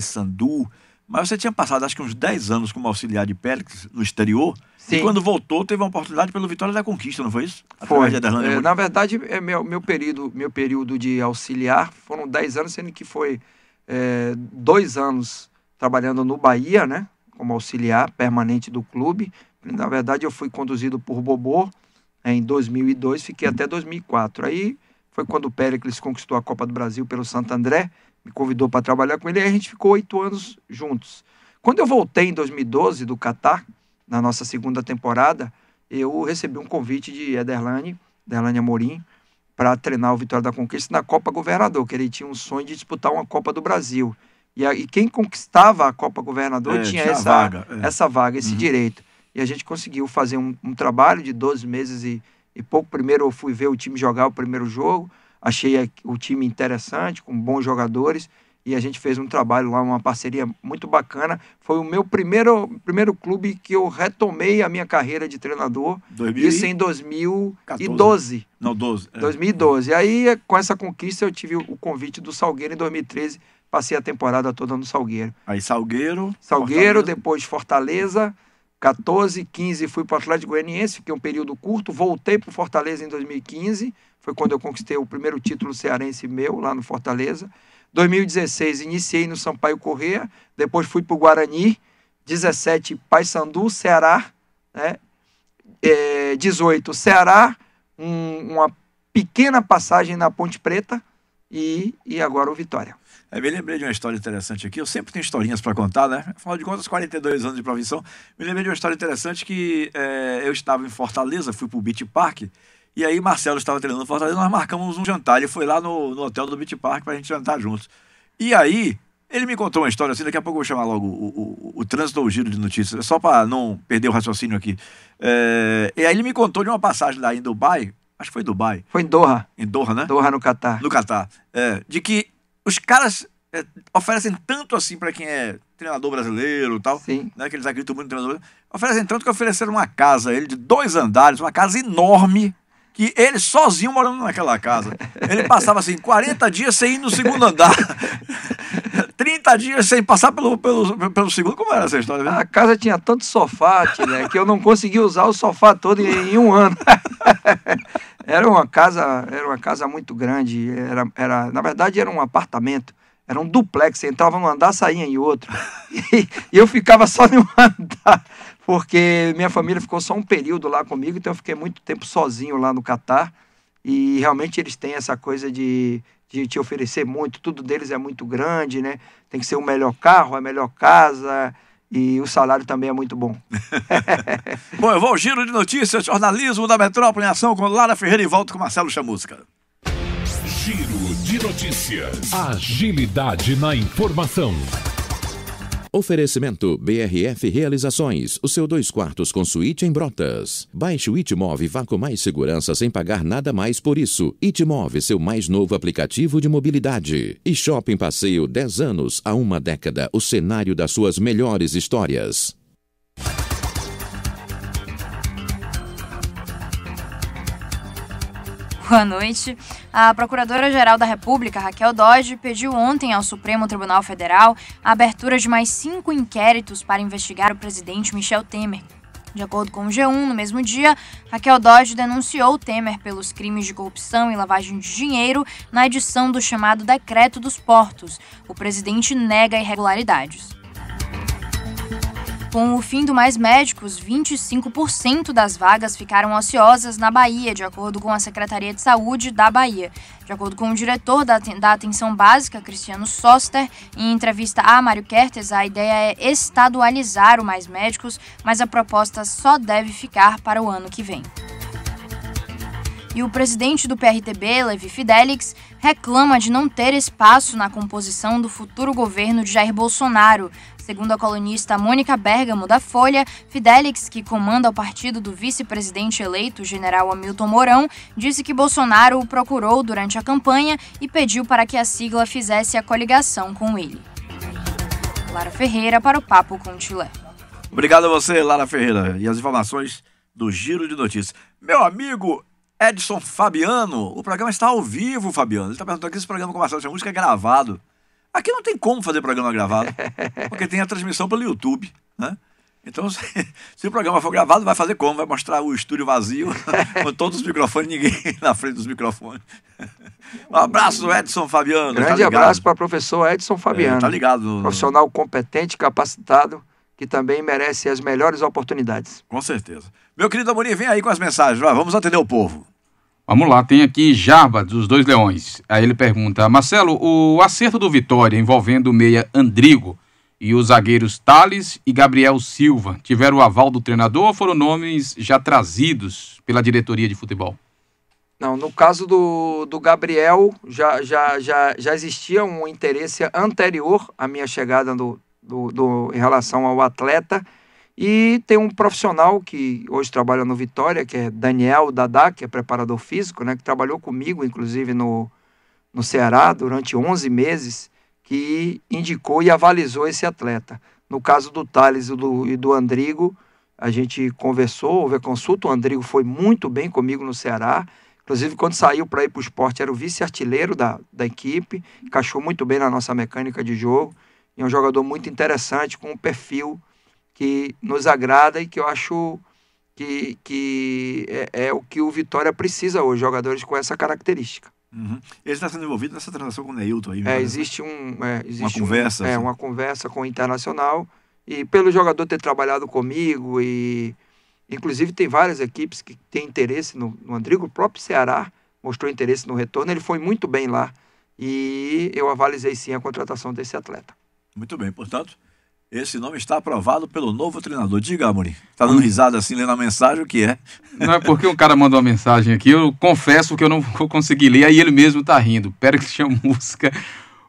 Sandu mas você tinha passado acho que uns 10 anos como auxiliar de Pélix no exterior. Sim. E quando voltou, teve uma oportunidade pelo Vitória da Conquista, não foi isso? foi. É, né? na verdade, é meu, meu, período, meu período de auxiliar foram 10 anos, sendo que foi é, dois anos trabalhando no Bahia, né? Como auxiliar permanente do clube. Na verdade, eu fui conduzido por Bobô é, em 2002, fiquei até 2004. Aí foi quando o Péricles conquistou a Copa do Brasil pelo Santo André me convidou para trabalhar com ele, e a gente ficou oito anos juntos. Quando eu voltei em 2012 do Catar, na nossa segunda temporada, eu recebi um convite de Ederlane, Ederlane Amorim, para treinar o Vitória da Conquista na Copa Governador, que ele tinha um sonho de disputar uma Copa do Brasil. E, a, e quem conquistava a Copa Governador é, tinha, tinha, essa vaga, é. essa vaga esse uhum. direito. E a gente conseguiu fazer um, um trabalho de 12 meses e, e pouco. Primeiro eu fui ver o time jogar o primeiro jogo, achei o time interessante, com bons jogadores, e a gente fez um trabalho lá, uma parceria muito bacana. Foi o meu primeiro, primeiro clube que eu retomei a minha carreira de treinador. 2000 isso em 2012. Não, 12. É. 2012. Aí, com essa conquista, eu tive o convite do Salgueiro em 2013. Passei a temporada toda no Salgueiro. Aí, Salgueiro. Salgueiro, Fortaleza. depois Fortaleza. 14, 15 fui para o Atlético Goianiense, fiquei um período curto. Voltei para Fortaleza em 2015 foi quando eu conquistei o primeiro título cearense meu, lá no Fortaleza. 2016, iniciei no Sampaio Corrêa, depois fui para o Guarani, 17, Paysandu, Ceará, né? É, 18, Ceará, um, uma pequena passagem na Ponte Preta e, e agora o Vitória. Eu é, me lembrei de uma história interessante aqui. Eu sempre tenho historinhas para contar, né? Afinal de contas, 42 anos de profissão. Me lembrei de uma história interessante que é, eu estava em Fortaleza, fui para o Beach Park e aí Marcelo estava treinando no Fortaleza, nós marcamos um jantar. Ele foi lá no, no hotel do Beach Park para a gente jantar juntos. E aí, ele me contou uma história assim, daqui a pouco eu vou chamar logo o, o, o, o trânsito ou o giro de notícias, só para não perder o raciocínio aqui. É, e aí ele me contou de uma passagem lá em Dubai, acho que foi em Dubai. Foi em Doha. Em Doha, né? Doha, no Catar. No Catar. É, de que os caras é, oferecem tanto assim para quem é treinador brasileiro e tal, Sim. né, que eles acreditam muito no treinador, oferecem tanto que ofereceram uma casa, ele de dois andares, uma casa enorme, que ele sozinho morando naquela casa. Ele passava assim 40 dias sem ir no segundo andar. 30 dias sem passar pelo, pelo, pelo segundo. Como era essa história? A casa tinha tanto sofá, né, que eu não conseguia usar o sofá todo em, em um ano. era uma casa, era uma casa muito grande. Era, era, na verdade, era um apartamento. Era um duplex. Você entrava num andar, saía em outro. E, e eu ficava só em um andar porque minha família ficou só um período lá comigo, então eu fiquei muito tempo sozinho lá no Catar. E realmente eles têm essa coisa de, de te oferecer muito, tudo deles é muito grande, né? Tem que ser o melhor carro, a melhor casa, e o salário também é muito bom. bom, eu vou ao giro de notícias, jornalismo da Metrópole em ação com Lara Ferreira e volto com Marcelo Chamusca. Giro de notícias. Agilidade na informação. Oferecimento BRF Realizações, o seu dois quartos com suíte em Brotas. Baixe o Itmove com Mais Segurança sem pagar nada mais por isso. Itmove, seu mais novo aplicativo de mobilidade. E Shopping Passeio 10 anos a uma década, o cenário das suas melhores histórias. boa noite. A Procuradora-Geral da República, Raquel Dodge, pediu ontem ao Supremo Tribunal Federal a abertura de mais cinco inquéritos para investigar o presidente Michel Temer. De acordo com o G1, no mesmo dia, Raquel Dodge denunciou Temer pelos crimes de corrupção e lavagem de dinheiro na edição do chamado Decreto dos Portos. O presidente nega irregularidades. Com o fim do Mais Médicos, 25% das vagas ficaram ociosas na Bahia, de acordo com a Secretaria de Saúde da Bahia. De acordo com o diretor da, da Atenção Básica, Cristiano Soster, em entrevista a Mário Kertes, a ideia é estadualizar o Mais Médicos, mas a proposta só deve ficar para o ano que vem. E o presidente do PRTB, Levi Fidelix, reclama de não ter espaço na composição do futuro governo de Jair Bolsonaro. Segundo a colunista Mônica Bergamo, da Folha, Fidelix, que comanda o partido do vice-presidente eleito, general Hamilton Mourão, disse que Bolsonaro o procurou durante a campanha e pediu para que a sigla fizesse a coligação com ele. Lara Ferreira para o Papo com o Tilé. Obrigado a você, Lara Ferreira, e as informações do Giro de Notícias. Meu amigo Edson Fabiano, o programa está ao vivo, Fabiano. Ele está perguntando aqui se o programa com Marcelo música é gravado. Aqui não tem como fazer programa gravado, porque tem a transmissão pelo YouTube, né? Então, se, se, o programa for gravado, vai fazer como? Vai mostrar o estúdio vazio, com todos os microfones, ninguém na frente dos microfones. Um abraço, Edson Fabiano. Tá Grande tá abraço para o professor Edson é, Fabiano. É, tá ligado. Profissional competente, capacitado, que também merece as melhores oportunidades. Com certeza. Meu querido Amorim, vem aí com as mensagens. vamos atender o povo. Vamos lá, tem aqui Jarba, dos Dois Leões. Aí ele pergunta: Marcelo, o acerto do Vitória envolvendo o meia Andrigo e os zagueiros Thales e Gabriel Silva tiveram o aval do treinador ou foram nomes já trazidos pela diretoria de futebol? Não, no caso do, do Gabriel, já, já, já, já existia um interesse anterior à minha chegada do, do, do em relação ao atleta. E tem um profissional que hoje trabalha no Vitória, que é Daniel Dadá, que é preparador físico, né, que trabalhou comigo, inclusive, no, no Ceará durante 11 meses, que indicou e avalizou esse atleta. No caso do Thales e do, e do Andrigo, a gente conversou, houve a consulta, o Andrigo foi muito bem comigo no Ceará, Inclusive, quando saiu para ir para o esporte, era o vice-artilheiro da, da equipe, encaixou muito bem na nossa mecânica de jogo. E é um jogador muito interessante, com um perfil que nos agrada e que eu acho que, que é, é o que o Vitória precisa hoje, jogadores com essa característica. Uhum. Ele está sendo envolvido nessa transação com o Neilton aí. É, né? existe um, é, existe uma conversa. Um, é, assim. uma conversa com o Internacional. E pelo jogador ter trabalhado comigo, e inclusive tem várias equipes que têm interesse no, no Andrigo, o próprio Ceará mostrou interesse no retorno, ele foi muito bem lá. E eu avalizei sim a contratação desse atleta. Muito bem, portanto, esse nome está aprovado pelo novo treinador. Diga, Amorim. Tá dando risada assim, lendo a mensagem, o que é? Não é porque um cara mandou uma mensagem aqui, eu confesso que eu não consegui ler, aí ele mesmo tá rindo. tinha Música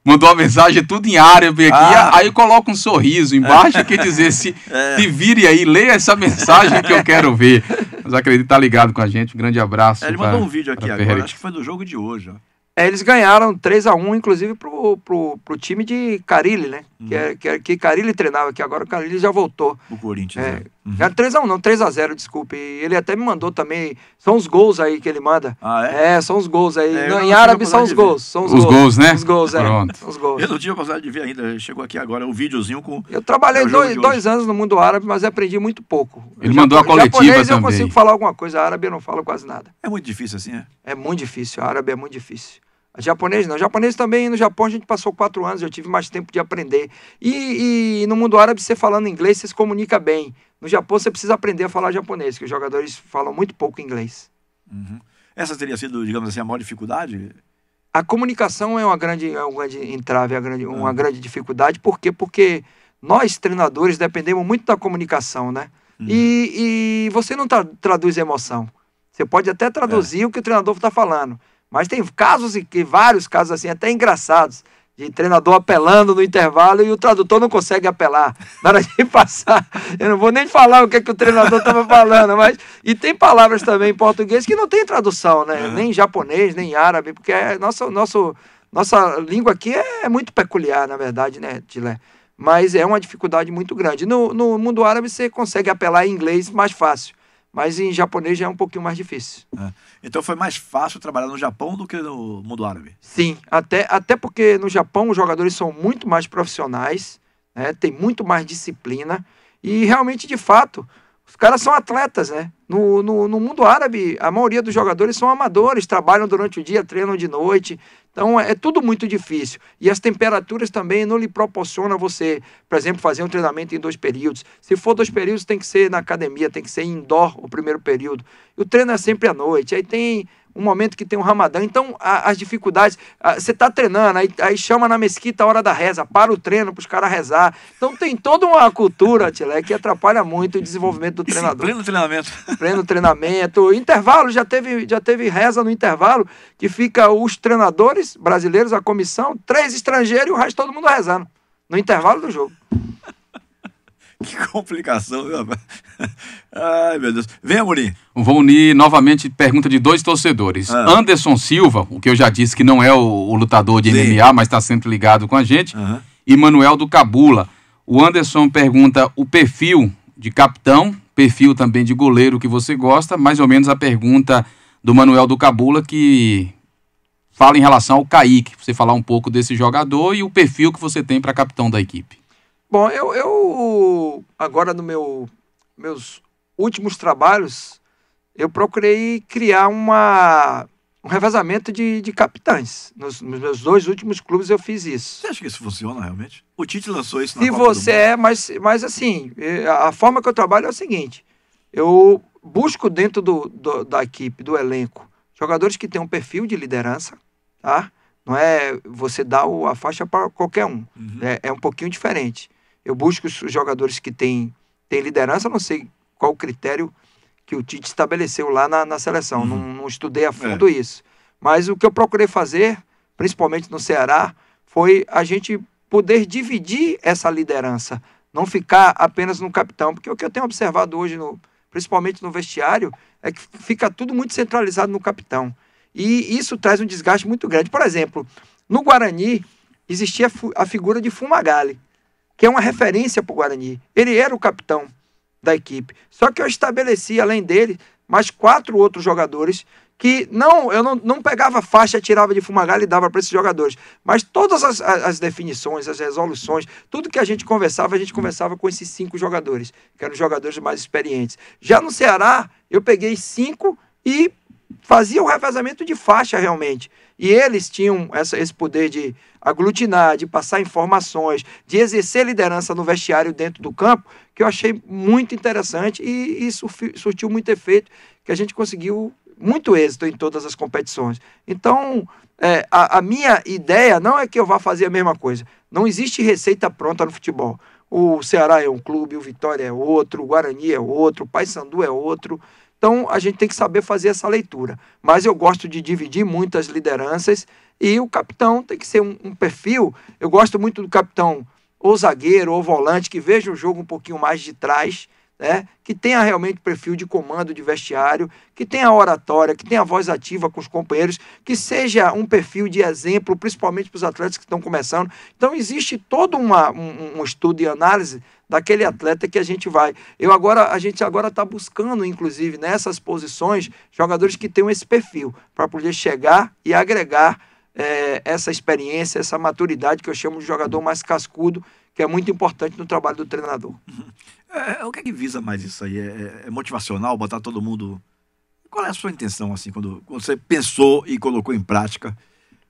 mandou uma mensagem tudo em árabe aqui, ah. aí coloca um sorriso embaixo que dizer se, é. se vire aí, leia essa mensagem que eu quero ver. Mas acredito, está ligado com a gente, um grande abraço. É, ele pra, mandou um vídeo aqui agora, acho que foi do jogo de hoje, ó. É, eles ganharam 3 a 1 inclusive, pro, pro, pro time de Carilli, né? Uhum. É, que, que, é, que Carilli treinava, que agora o Carilli já voltou. O Corinthians, é. é. Uhum. Era 3x1, não, 3x0, desculpe. Ele até me mandou também. São os gols aí que ele manda. Ah, é? É, são os gols aí. É, não, em árabe são os gols. São os, os gols, gols, né? Os gols, é. Pronto. Os gols. Eu não tinha passado de ver ainda. Chegou aqui agora o um videozinho com. Eu trabalhei dois, dois anos no mundo árabe, mas aprendi muito pouco. Ele já, mandou a coletiva japonês, também. eu consigo falar alguma coisa. Árabe eu não falo quase nada. É muito difícil assim, é? É muito difícil. Árabe é muito difícil. Japonês não. Japonês também, no Japão a gente passou quatro anos, eu tive mais tempo de aprender. E, e, no mundo árabe, você falando inglês, você se comunica bem. No Japão, você precisa aprender a falar japonês, que os jogadores falam muito pouco inglês. Uhum. Essa teria sido, digamos assim, a maior dificuldade? A comunicação é uma grande, é um grande entrave, é uma grande, uma ah. grande dificuldade. Por quê? Porque nós, treinadores, dependemos muito da comunicação, né? Uhum. E, e, você não tra traduz emoção. Você pode até traduzir é. o que o treinador está falando, mas tem casos e vários casos assim, até engraçados, de treinador apelando no intervalo e o tradutor não consegue apelar. Na hora de passar, eu não vou nem falar o que, é que o treinador estava falando, mas. E tem palavras também em português que não tem tradução, né? Uhum. Nem japonês, nem árabe, porque é nosso, nosso, nossa língua aqui é, é, muito peculiar, na verdade, né, Tilé? Mas é uma dificuldade muito grande. No, no mundo árabe, você consegue apelar em inglês mais fácil mas em japonês já é um pouquinho mais difícil. É. Então foi mais fácil trabalhar no Japão do que no mundo árabe? Sim, até, até porque no Japão os jogadores são muito mais profissionais, né? tem muito mais disciplina e realmente, de fato, os caras são atletas, né? No, no, no, mundo árabe, a maioria dos jogadores são amadores, trabalham durante o dia, treinam de noite. Então é, é tudo muito difícil. E as temperaturas também não lhe proporcionam você, por exemplo, fazer um treinamento em dois períodos. Se for dois períodos, tem que ser na academia, tem que ser indoor o primeiro período. E o treino é sempre à noite. Aí tem um momento que tem o um Ramadã. Então, a, as dificuldades. você está treinando, aí, aí, chama na mesquita a hora da reza, para o treino para os caras rezar. Então, tem toda uma cultura, Tilé, que atrapalha muito o desenvolvimento do Isso treinador. Pleno treinamento. Pleno treinamento. Intervalo, já teve, já teve reza no intervalo, que fica os treinadores brasileiros, a comissão, três estrangeiros e o resto todo mundo rezando. No intervalo do jogo. Que complicação, rapaz. Ai, meu Deus. Vem, Muri. Vou unir novamente pergunta de dois torcedores. Ah. Anderson Silva, o que eu já disse que não é o, o lutador de Sim. MMA, mas está sempre ligado com a gente. Uhum. E Manuel do Cabula. O Anderson pergunta o perfil de capitão, perfil também de goleiro que você gosta, mais ou menos a pergunta do Manuel do Cabula que fala em relação ao Kaique. Você falar um pouco desse jogador e o perfil que você tem para capitão da equipe. Bom, eu, eu agora no meu meus últimos trabalhos, eu procurei criar uma, um revezamento de, de capitães. Nos, nos, meus dois últimos clubes eu fiz isso. Você acha que isso funciona realmente? O Tite lançou isso na Se Copa você é, mas, mas assim, eh, a forma que eu trabalho é o seguinte: eu busco dentro do, do, da equipe, do elenco, jogadores que têm um perfil de liderança, tá? Não é você dar a faixa para qualquer um. Uhum. É, é um pouquinho diferente. Eu busco os jogadores que têm, têm liderança, não sei qual o critério que o Tite estabeleceu lá na, na seleção. Uhum. Não, não, estudei a é. fundo é. isso. Mas o que eu procurei fazer, principalmente no Ceará, foi a gente poder dividir essa liderança, não ficar apenas no capitão, porque o que eu tenho observado hoje, no, principalmente no vestiário, é que fica tudo muito centralizado no capitão. E isso traz um desgaste muito grande. Por exemplo, no Guarani existia a figura de Fumagalli, que é uma referência para o Guarani. Ele era o capitão da equipe. Só que eu estabeleci, além dele, mais quatro outros jogadores que não, eu não, não pegava faixa, tirava de fumagalho e dava para esses jogadores. Mas todas as, as, definições, as resoluções, tudo que a gente conversava, a gente conversava com esses cinco jogadores, que eram os jogadores mais experientes. Já no Ceará, eu peguei cinco e fazia o revezamento de faixa realmente. E eles tinham essa, esse poder de, aglutinar, de passar informações, de exercer liderança no vestiário dentro do campo, que eu achei muito interessante e, isso surtiu muito efeito, que a gente conseguiu muito êxito em todas as competições. Então, é, a, a, minha ideia não é que eu vá fazer a mesma coisa. Não existe receita pronta no futebol. O Ceará é um clube, o Vitória é outro, o Guarani é outro, o Paysandu é outro. Então, a gente tem que saber fazer essa leitura. Mas eu gosto de dividir muitas lideranças e o capitão tem que ser um, um perfil. Eu gosto muito do capitão ou zagueiro ou volante que veja o jogo um pouquinho mais de trás, né? que tenha realmente perfil de comando de vestiário, que tenha oratória, que tenha voz ativa com os companheiros, que seja um perfil de exemplo, principalmente para os atletas que estão começando. Então, existe todo uma, um, um, estudo e análise daquele atleta que a gente vai. Eu agora, a gente agora está buscando, inclusive, nessas posições, jogadores que tenham esse perfil, para poder chegar e agregar é, essa experiência, essa maturidade que eu chamo de jogador mais cascudo, que é muito importante no trabalho do treinador. É, é, o que é que visa mais isso aí? É, é, é, motivacional, botar todo mundo. Qual é a sua intenção, assim, quando, quando você pensou e colocou em prática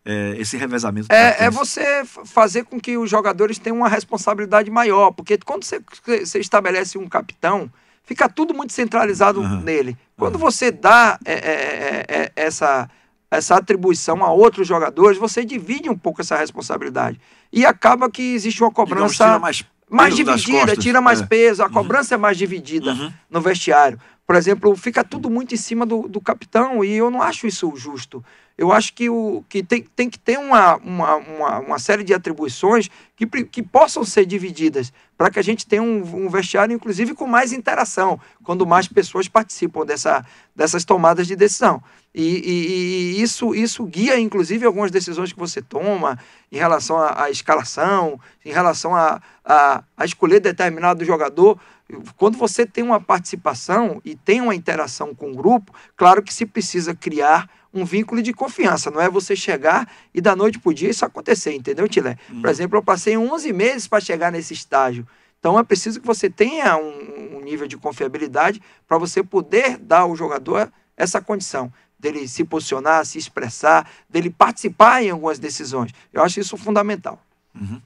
é, esse revezamento? É, é você fazer com que os jogadores tenham uma responsabilidade maior, porque quando você, você estabelece um capitão, fica tudo muito centralizado uhum. nele. Quando uhum. você dá é, essa essa atribuição a outros jogadores, você divide um pouco essa responsabilidade. E acaba que existe uma cobrança Digamos, mais, mais dividida, tira mais é. peso, a uhum. cobrança uhum. é mais dividida uhum. no vestiário por exemplo, fica tudo muito em cima do, do capitão e eu não acho isso justo. Eu acho que, o, que tem, tem que ter uma, uma, uma, uma série de atribuições que, que possam ser divididas para que a gente tenha um, um, vestiário, inclusive, com mais interação, quando mais pessoas participam dessa, dessas tomadas de decisão. E, e, e isso, isso guia, inclusive, algumas decisões que você toma em relação à, à escalação, em relação a, a, a escolher determinado jogador quando você tem uma participação e tem uma interação com o grupo, claro que se precisa criar um vínculo de confiança, não é você chegar e da noite para o dia isso acontecer, entendeu, Tilé? Hum. Por exemplo, eu passei 11 meses para chegar nesse estágio. Então é preciso que você tenha um, um nível de confiabilidade para você poder dar ao jogador essa condição dele se posicionar, se expressar, dele participar em algumas decisões. Eu acho isso fundamental. Uhum.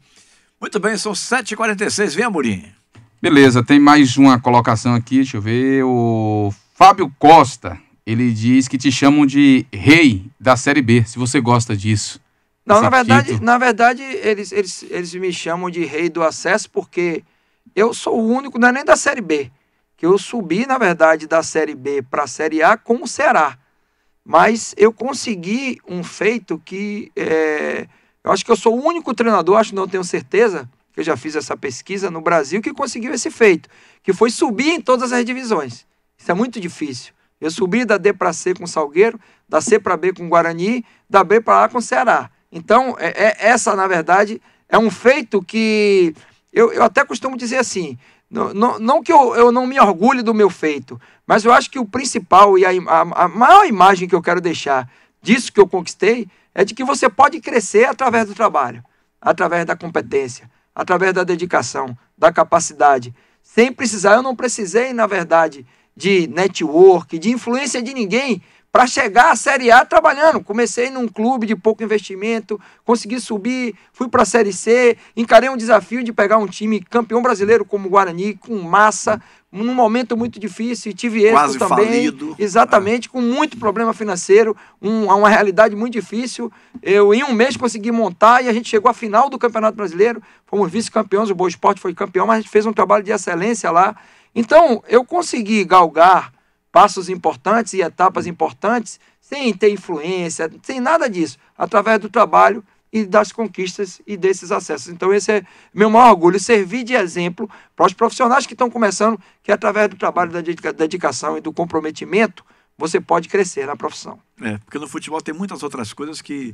Muito bem, são 7h46. Vem, Amorim. Beleza, tem mais uma colocação aqui, deixa eu ver. O Fábio Costa, ele diz que te chamam de rei da Série B, se você gosta disso. Não, na verdade, na verdade eles, eles, eles me chamam de rei do acesso porque eu sou o único, não é nem da Série B, que eu subi, na verdade, da Série B para a Série A com o Ceará. Mas eu consegui um feito que é, eu acho que eu sou o único treinador, acho que não tenho certeza, que eu já fiz essa pesquisa no Brasil, que conseguiu esse feito, que foi subir em todas as divisões. Isso é muito difícil. Eu subi da D para C com Salgueiro, da C para B com Guarani, da B para A com Ceará. Então, é, é, essa, na verdade, é um feito que eu, eu até costumo dizer assim: não, não, não que eu, eu, não me orgulhe do meu feito, mas eu acho que o principal e a, a, a maior imagem que eu quero deixar disso que eu conquistei é de que você pode crescer através do trabalho, através da competência, através da dedicação, da capacidade, sem precisar. Eu não precisei, na verdade, de network, de influência de ninguém para chegar à Série A trabalhando. Comecei num clube de pouco investimento, consegui subir, fui para a Série C, encarei um desafio de pegar um time campeão brasileiro como o Guarani, com massa, num momento muito difícil e tive êxito Quase também. Falido. Exatamente, é. com muito problema financeiro, um, uma realidade muito difícil. Eu, em um mês, consegui montar e a gente chegou à final do Campeonato Brasileiro. Fomos vice-campeões, o Boa Esporte foi campeão, mas a gente fez um trabalho de excelência lá. Então, eu consegui galgar passos importantes e etapas importantes sem ter influência, sem nada disso, através do trabalho e das conquistas e desses acessos. Então, esse é meu maior orgulho, servir de exemplo para os profissionais que estão começando, que através do trabalho da dedicação e do comprometimento, você pode crescer na profissão. É, porque no futebol tem muitas outras coisas que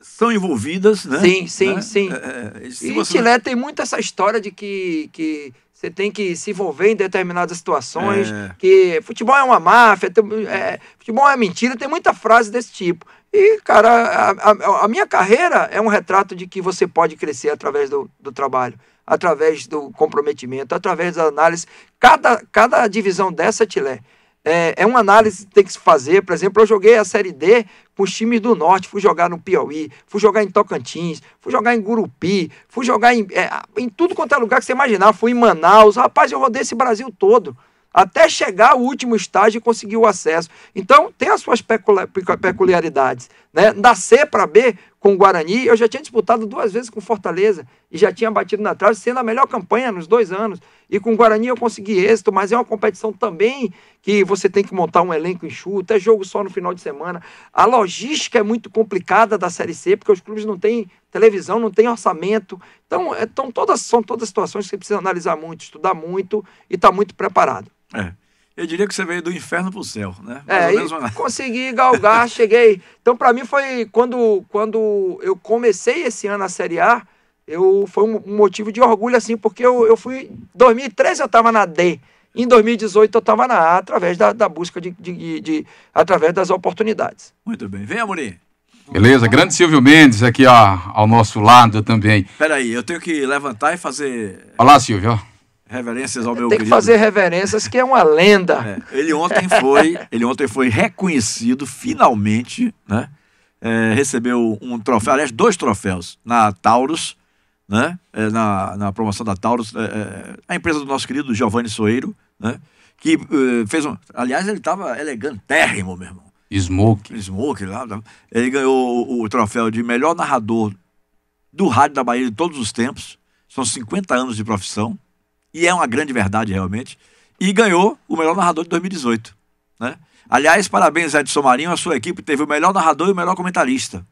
são envolvidas, né? Sim, sim, né? sim. É, é, é. e você... Chile tem muito essa história de que, que você tem que se envolver em determinadas situações, é. que futebol é uma máfia, é, futebol é mentira, tem muita frase desse tipo. E, cara, a, a, a, minha carreira é um retrato de que você pode crescer através do, do trabalho, através do comprometimento, através da análise. Cada, cada divisão dessa, Tilé, é, é uma análise que tem que se fazer. Por exemplo, eu joguei a Série D com os times do Norte. Fui jogar no Piauí, fui jogar em Tocantins, fui jogar em Gurupi, fui jogar em, é, em tudo quanto é lugar que você imaginar. Fui em Manaus. Rapaz, eu rodei esse Brasil todo até chegar ao último estágio e conseguir o acesso. Então, tem as suas peculiaridades. Né? Da C para B, com o Guarani, eu já tinha disputado duas vezes com Fortaleza e já tinha batido na trave, sendo a melhor campanha nos dois anos. E com o Guarani eu consegui êxito, mas é uma competição também que você tem que montar um elenco enxuto, é jogo só no final de semana. A logística é muito complicada da Série C, porque os clubes não têm televisão não tem orçamento. Então, então todas, são todas situações que você precisa analisar muito, estudar muito e estar tá muito preparado. É. Eu diria que você veio do inferno para o céu, né? Mais é, mesmo... consegui galgar, cheguei. Então, para mim, foi quando, quando eu comecei esse ano a Série A, eu, foi um motivo de orgulho, assim, porque eu, eu fui. Em 2013 eu estava na D. Em 2018 eu estava na A, através da, da busca de, de, de, de, através das oportunidades. Muito bem. Vem, Amorim. Beleza? Grande Silvio Mendes aqui ó, ao nosso lado também. Peraí, eu tenho que levantar e fazer. Olá, Silvio. Reverências ao meu Tem que querido. fazer reverências, que é uma lenda. É, ele, ontem foi, ele ontem foi reconhecido, finalmente, né? É, recebeu um troféu, aliás, dois troféus, na Taurus, né? É, na, na promoção da Taurus, é, é, a empresa do nosso querido Giovanni Soeiro, né? Que eh, fez um. Aliás, ele estava elegantérrimo, meu irmão Smoke. Smoke, lá. Né? Ele ganhou o, o troféu de melhor narrador do rádio da Bahia de todos os tempos. São 50 anos de profissão. E é uma grande verdade, realmente. E ganhou o melhor narrador de 2018. Né? Aliás, parabéns, Edson Marinho. A sua equipe teve o melhor narrador e o melhor comentarista.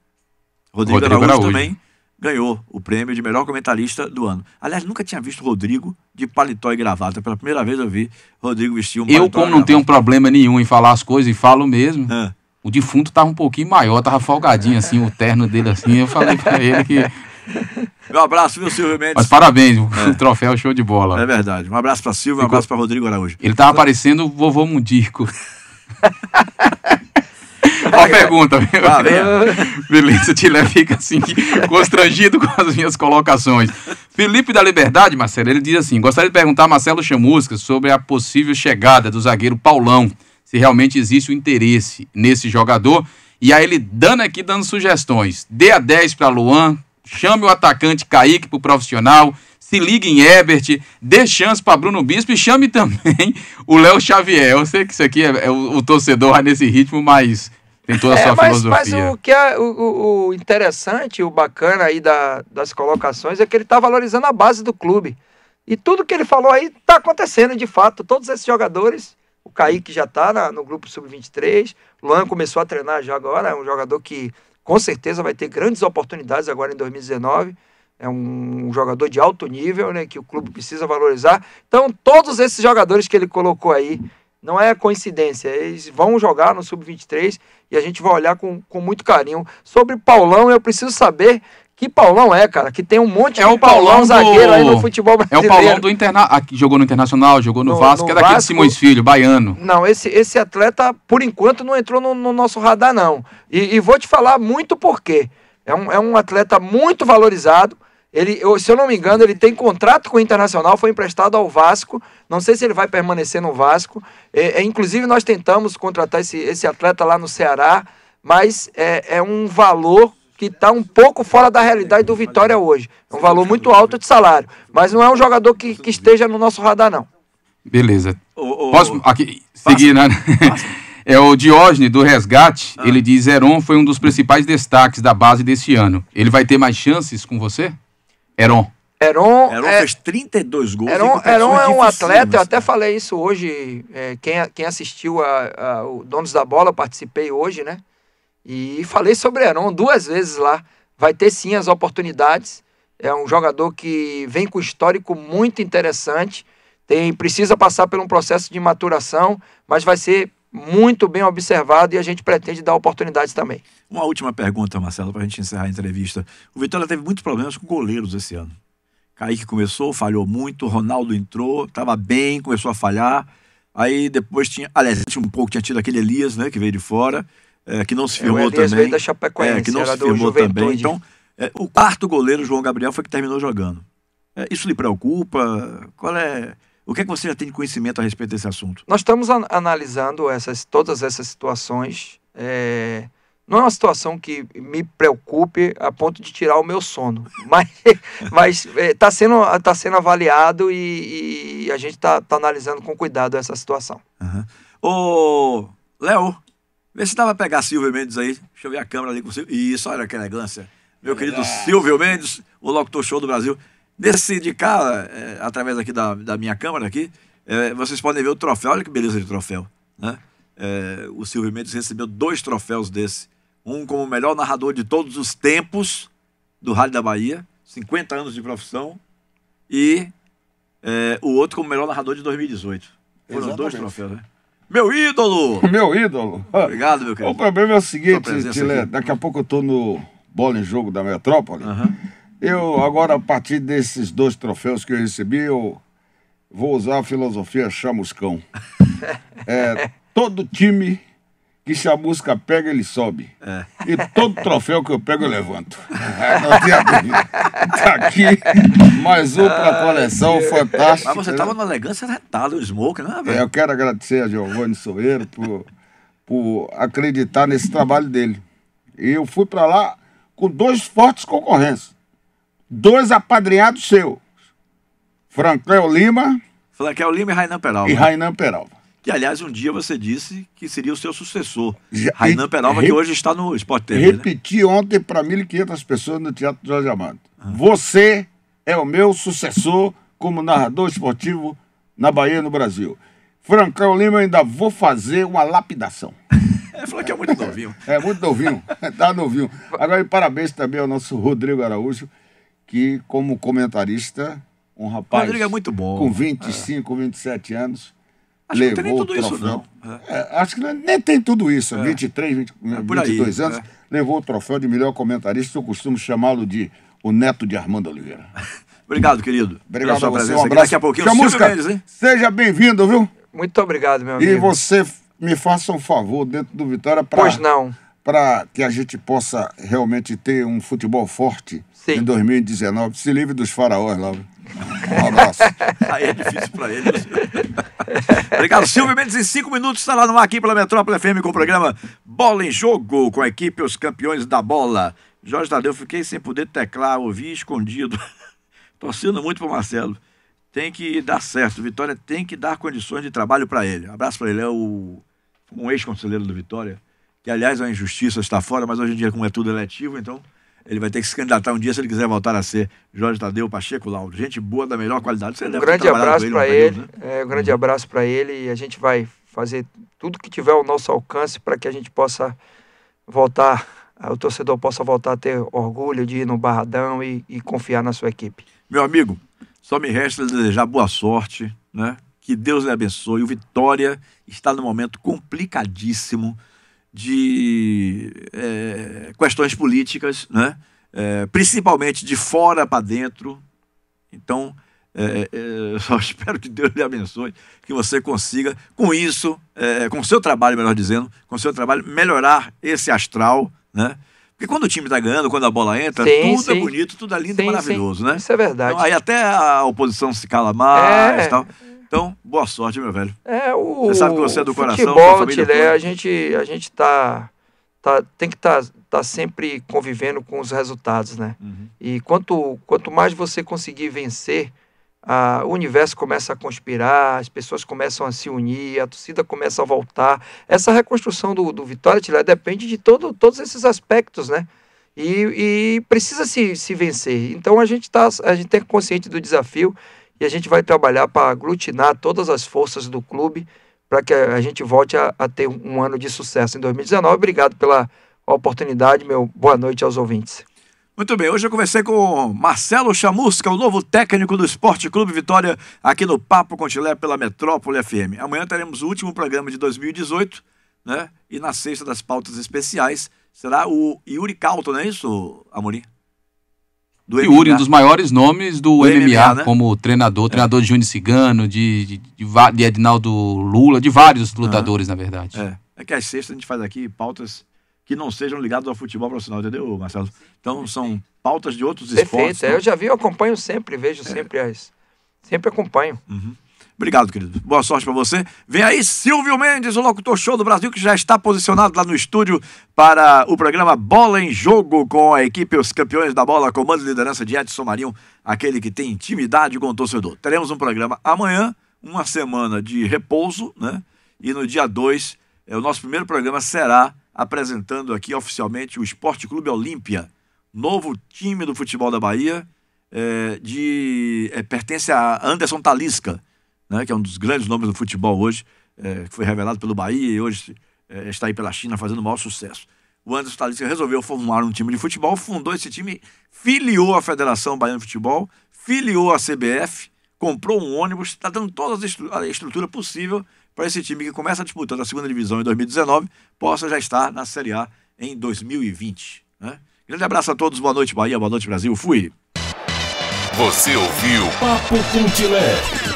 Rodrigo, Rodrigo Araújo, Araújo também ganhou o prêmio de melhor comentarista do ano. Aliás, nunca tinha visto Rodrigo de paletó e gravata. Pela primeira vez eu vi Rodrigo vestir um Eu, como não tenho problema nenhum em falar as coisas e falo mesmo. Ah. O defunto estava um pouquinho maior, tava folgadinho assim, o terno dele assim. Eu falei para ele que um abraço, viu, Silvio Mendes? Mas parabéns, é. o ah. troféu show de bola. É verdade. Um abraço para Silvio, Ficou... um abraço para Rodrigo Araújo. Ele tava aparecendo o vovô Mundico. Uma a pergunta? Ah, Beleza, Tilé fica assim, constrangido com as minhas colocações. Felipe da Liberdade, Marcelo, ele diz assim: gostaria de perguntar a Marcelo Chamusca sobre a possível chegada do zagueiro Paulão, se realmente existe o interesse nesse jogador. E aí ele dando aqui, dando sugestões. Dê a 10 para Luan, chame o atacante Kaique para o profissional se ligue em Ebert, dê chance para Bruno Bispo e chame também o Léo Xavier. Eu sei que isso aqui é, é o, o, torcedor nesse ritmo, mas tem toda a é, sua é, mas, filosofia. Mas o que é o, o interessante, o bacana aí da, das colocações é que ele está valorizando a base do clube. E tudo que ele falou aí está acontecendo de fato. Todos esses jogadores, o Kaique já está no grupo sub-23, Luan começou a treinar já agora, é um jogador que com certeza vai ter grandes oportunidades agora em 2019 é um jogador de alto nível, né, que o clube precisa valorizar. Então, todos esses jogadores que ele colocou aí, não é coincidência, eles vão jogar no Sub-23 e a gente vai olhar com, com muito carinho. Sobre Paulão, eu preciso saber que Paulão é, cara, que tem um monte é de um Paulão, Paulão do... zagueiro aí no futebol brasileiro. É o Paulão do Internacional, ah, jogou no Internacional, jogou no, no Vasco, que é daquele de Simões Filho, baiano. Não, esse, esse atleta, por enquanto, não entrou no, no nosso radar, não. E, e vou te falar muito por quê. É um, é um atleta muito valorizado. Ele, eu, se eu não me engano, ele tem contrato com o Internacional, foi emprestado ao Vasco. Não sei se ele vai permanecer no Vasco. É, é inclusive, nós tentamos contratar esse, esse atleta lá no Ceará, mas é, é um valor que está um pouco fora da realidade do Vitória hoje. É um valor muito alto de salário. Mas não é um jogador que, que esteja no nosso radar, não. Beleza. Posso aqui, seguir, né? É o Diógenes do Resgate, ah. ele diz: Heron foi um dos principais destaques da base deste ano. Ele vai ter mais chances com você? Heron. Heron, Heron é, fez 32 gols. Heron, Heron é um atleta, eu até falei isso hoje. É, quem, quem assistiu a, a, o Donos da Bola, participei hoje, né? E falei sobre Heron duas vezes lá. Vai ter sim as oportunidades. É um jogador que vem com histórico muito interessante. Tem, precisa passar por um processo de maturação, mas vai ser muito bem observado e a gente pretende dar oportunidades também. Uma última pergunta, Marcelo, para a gente encerrar a entrevista. O Vitória teve muitos problemas com goleiros esse ano. Kaique começou, falhou muito, Ronaldo entrou, estava bem, começou a falhar. Aí depois tinha, aliás, tinha um pouco, tinha tido aquele Elias, né, que veio de fora, é, que não se firmou é, o Elias também. Veio da Chapecoense, é, que não se firmou também. Então, é, o quarto goleiro, João Gabriel, foi que terminou jogando. É, isso lhe preocupa? Qual é o que é que você já tem de conhecimento a respeito desse assunto? Nós estamos an analisando essas, todas essas situações. É... Não é uma situação que me preocupe a ponto de tirar o meu sono, mas está é, tá sendo, tá sendo avaliado e, e a gente está tá analisando com cuidado essa situação. Uhum. Ô, Léo, vê se dá para pegar Silvio Mendes aí. Deixa eu ver a câmera ali com você. Isso, olha que elegância. Meu é querido Silvio Mendes, o locutor show do Brasil. Nesse de cá, é, através aqui da, da minha câmera aqui, é, vocês podem ver o troféu. Olha que beleza de troféu. Né? É, o Silvio Mendes recebeu dois troféus desse. Um como melhor narrador de todos os tempos do Rádio da Bahia, 50 anos de profissão, e é, o outro como melhor narrador de 2018. Foram Exatamente. dois troféus, né? Meu ídolo! Meu ídolo! Obrigado, meu querido. O problema é o seguinte, daqui a pouco eu tô no Bola em Jogo da Metrópole. Uhum. Eu, agora, a partir desses dois troféus que eu recebi, eu vou usar a filosofia chamuscão. É, todo time que se a música pega, ele sobe. É. E todo troféu que eu pego, eu levanto. É, não Tá aqui, mais um para coleção, fantástico. Mas você estava né? numa elegância retada, né? tá, o Smoke, não né, velho? É, eu quero agradecer a Giovanni Soeiro por, por acreditar nesse trabalho dele. E eu fui para lá com dois fortes concorrentes dois apadrinhados seus. Frankel Lima. Frankel Lima e Rainan Peralva. E Rainan Peralva. Que, aliás, um dia você disse que seria o seu sucessor. Já, Rainan Peralva, que hoje está no Sport TV. Né? Repeti né? ontem para 1.500 pessoas no Teatro Jorge Amado. Ah. Você é o meu sucessor como narrador esportivo na Bahia no Brasil. Francão Lima, ainda vou fazer uma lapidação. Ele é, falou que é muito novinho. é, muito novinho. tá novinho. Agora, parabéns também ao nosso Rodrigo Araújo que, como comentarista, um rapaz Rodrigo é muito bom. com 25, é. 27 anos. Acho levou que não tem tudo o troféu. isso, não. É. É, acho que é, nem tem tudo isso. É. 23, 20, é 22 anos, é. levou o troféu de melhor comentarista. Eu costumo chamá-lo de o neto de Armando Oliveira. obrigado, querido. Obrigado pela você. Um abraço. Daqui a pouquinho, Silvio música. Mendes, hein? Seja bem-vindo, viu? Muito obrigado, meu amigo. E você me faça um favor dentro do Vitória para. Pois não. Para que a gente possa realmente ter um futebol forte Sim. em 2019. Se livre dos faraós, lá. Um abraço. Aí é difícil para eles. Obrigado, Silvio Mendes. Em cinco minutos está lá no ar aqui pela Metrópole FM com o programa Bola em Jogo, com a equipe Os Campeões da Bola. Jorge Tadeu, fiquei sem poder teclar, ouvi escondido. Torcendo muito para Marcelo. Tem que dar certo. Vitória tem que dar condições de trabalho para ele. Um abraço para ele. É o... um ex-conselheiro do Vitória, que aliás é uma injustiça estar fora, mas hoje em dia, como é tudo eletivo, então ele vai ter que se candidatar um dia se ele quiser voltar a ser Jorge Tadeu Pacheco Lauro. Gente boa, da melhor qualidade. Você um grande abraço para ele. ele né? é, um grande uhum. abraço para ele e a gente vai fazer tudo que tiver ao nosso alcance para que a gente possa voltar, o torcedor possa voltar a ter orgulho de ir no Barradão e, e confiar na sua equipe. Meu amigo, só me resta desejar boa sorte, né? Que Deus lhe abençoe. O Vitória está num momento complicadíssimo de é, questões políticas, né? É, principalmente de fora para dentro. Então, é, é, é só espero que Deus lhe abençoe, que você consiga, com isso, é, com o seu trabalho, melhor dizendo, com o seu trabalho, melhorar esse astral, né? Porque quando o time está ganhando, quando a bola entra, sim, tudo é sim. é bonito, tudo é lindo sim, maravilhoso, né? Isso é verdade. Então, aí até a oposição se cala mais e é. tal. Então, boa sorte, meu velho. É, o você sabe que você é do futebol, coração. Tilé, a gente, a gente tá, tá, tem que estar tá, tá, sempre convivendo com os resultados, né? Uhum. E quanto, quanto mais você conseguir vencer, a, o universo começa a conspirar, as pessoas começam a se unir, a torcida começa a voltar. Essa reconstrução do, do Vitória Tilé depende de todo, todos esses aspectos, né? E, e precisa se, se vencer. Então a gente, tá, a gente tem consciente do desafio e a gente vai trabalhar para aglutinar todas as forças do clube para que a gente volte a, a, ter um ano de sucesso em 2019. Obrigado pela oportunidade, meu boa noite aos ouvintes. Muito bem, hoje eu conversei com Marcelo Chamusca, o novo técnico do Esporte Clube Vitória, aqui no Papo Contilé pela Metrópole FM. Amanhã teremos o último programa de 2018, né? E na sexta das pautas especiais será o Yuri Calto, não é isso, Amorim? do Yuri, um dos maiores nomes do, do MMA, MMA né? como treinador, é. treinador é. de Júnior Cigano, de, de, de, Edinaldo Lula, de vários lutadores, uhum. na verdade. É. é que às sextas a gente faz aqui pautas que não sejam ligadas ao futebol profissional, entendeu, Marcelo? Então são pautas de outros Perfeito. esportes. Perfeito, é, né? eu já vi, eu acompanho sempre, vejo é. sempre as. Sempre acompanho. Uhum. Obrigado, querido. Boa sorte para você. Vem aí Silvio Mendes, o locutor show do Brasil, que já está posicionado lá no estúdio para o programa Bola em Jogo com a equipe Os Campeões da Bola, comando e liderança de Edson Marinho, aquele que tem intimidade com o torcedor. Teremos um programa amanhã, uma semana de repouso, né? E no dia 2, é, o nosso primeiro programa será apresentando aqui oficialmente o Esporte Clube Olímpia, novo time do futebol da Bahia, é, de, é, pertence a Anderson Talisca né, que é um dos grandes nomes do futebol hoje, é, que foi revelado pelo Bahia e hoje é, está aí pela China fazendo o maior sucesso. O Anderson Talisca resolveu formar um time de futebol, fundou esse time, filiou a Federação Baiana de Futebol, filiou a CBF, comprou um ônibus, está dando toda a estrutura possível para esse time que começa disputando a segunda divisão em 2019, possa já estar na Série A em 2020. Né? Grande abraço a todos, boa noite Bahia, boa noite Brasil, fui! Você ouviu Papo com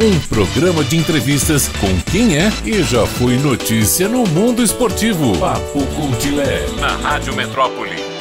um programa de entrevistas com quem é e já foi notícia no mundo esportivo. Papo Cotilé, na Rádio Metrópole.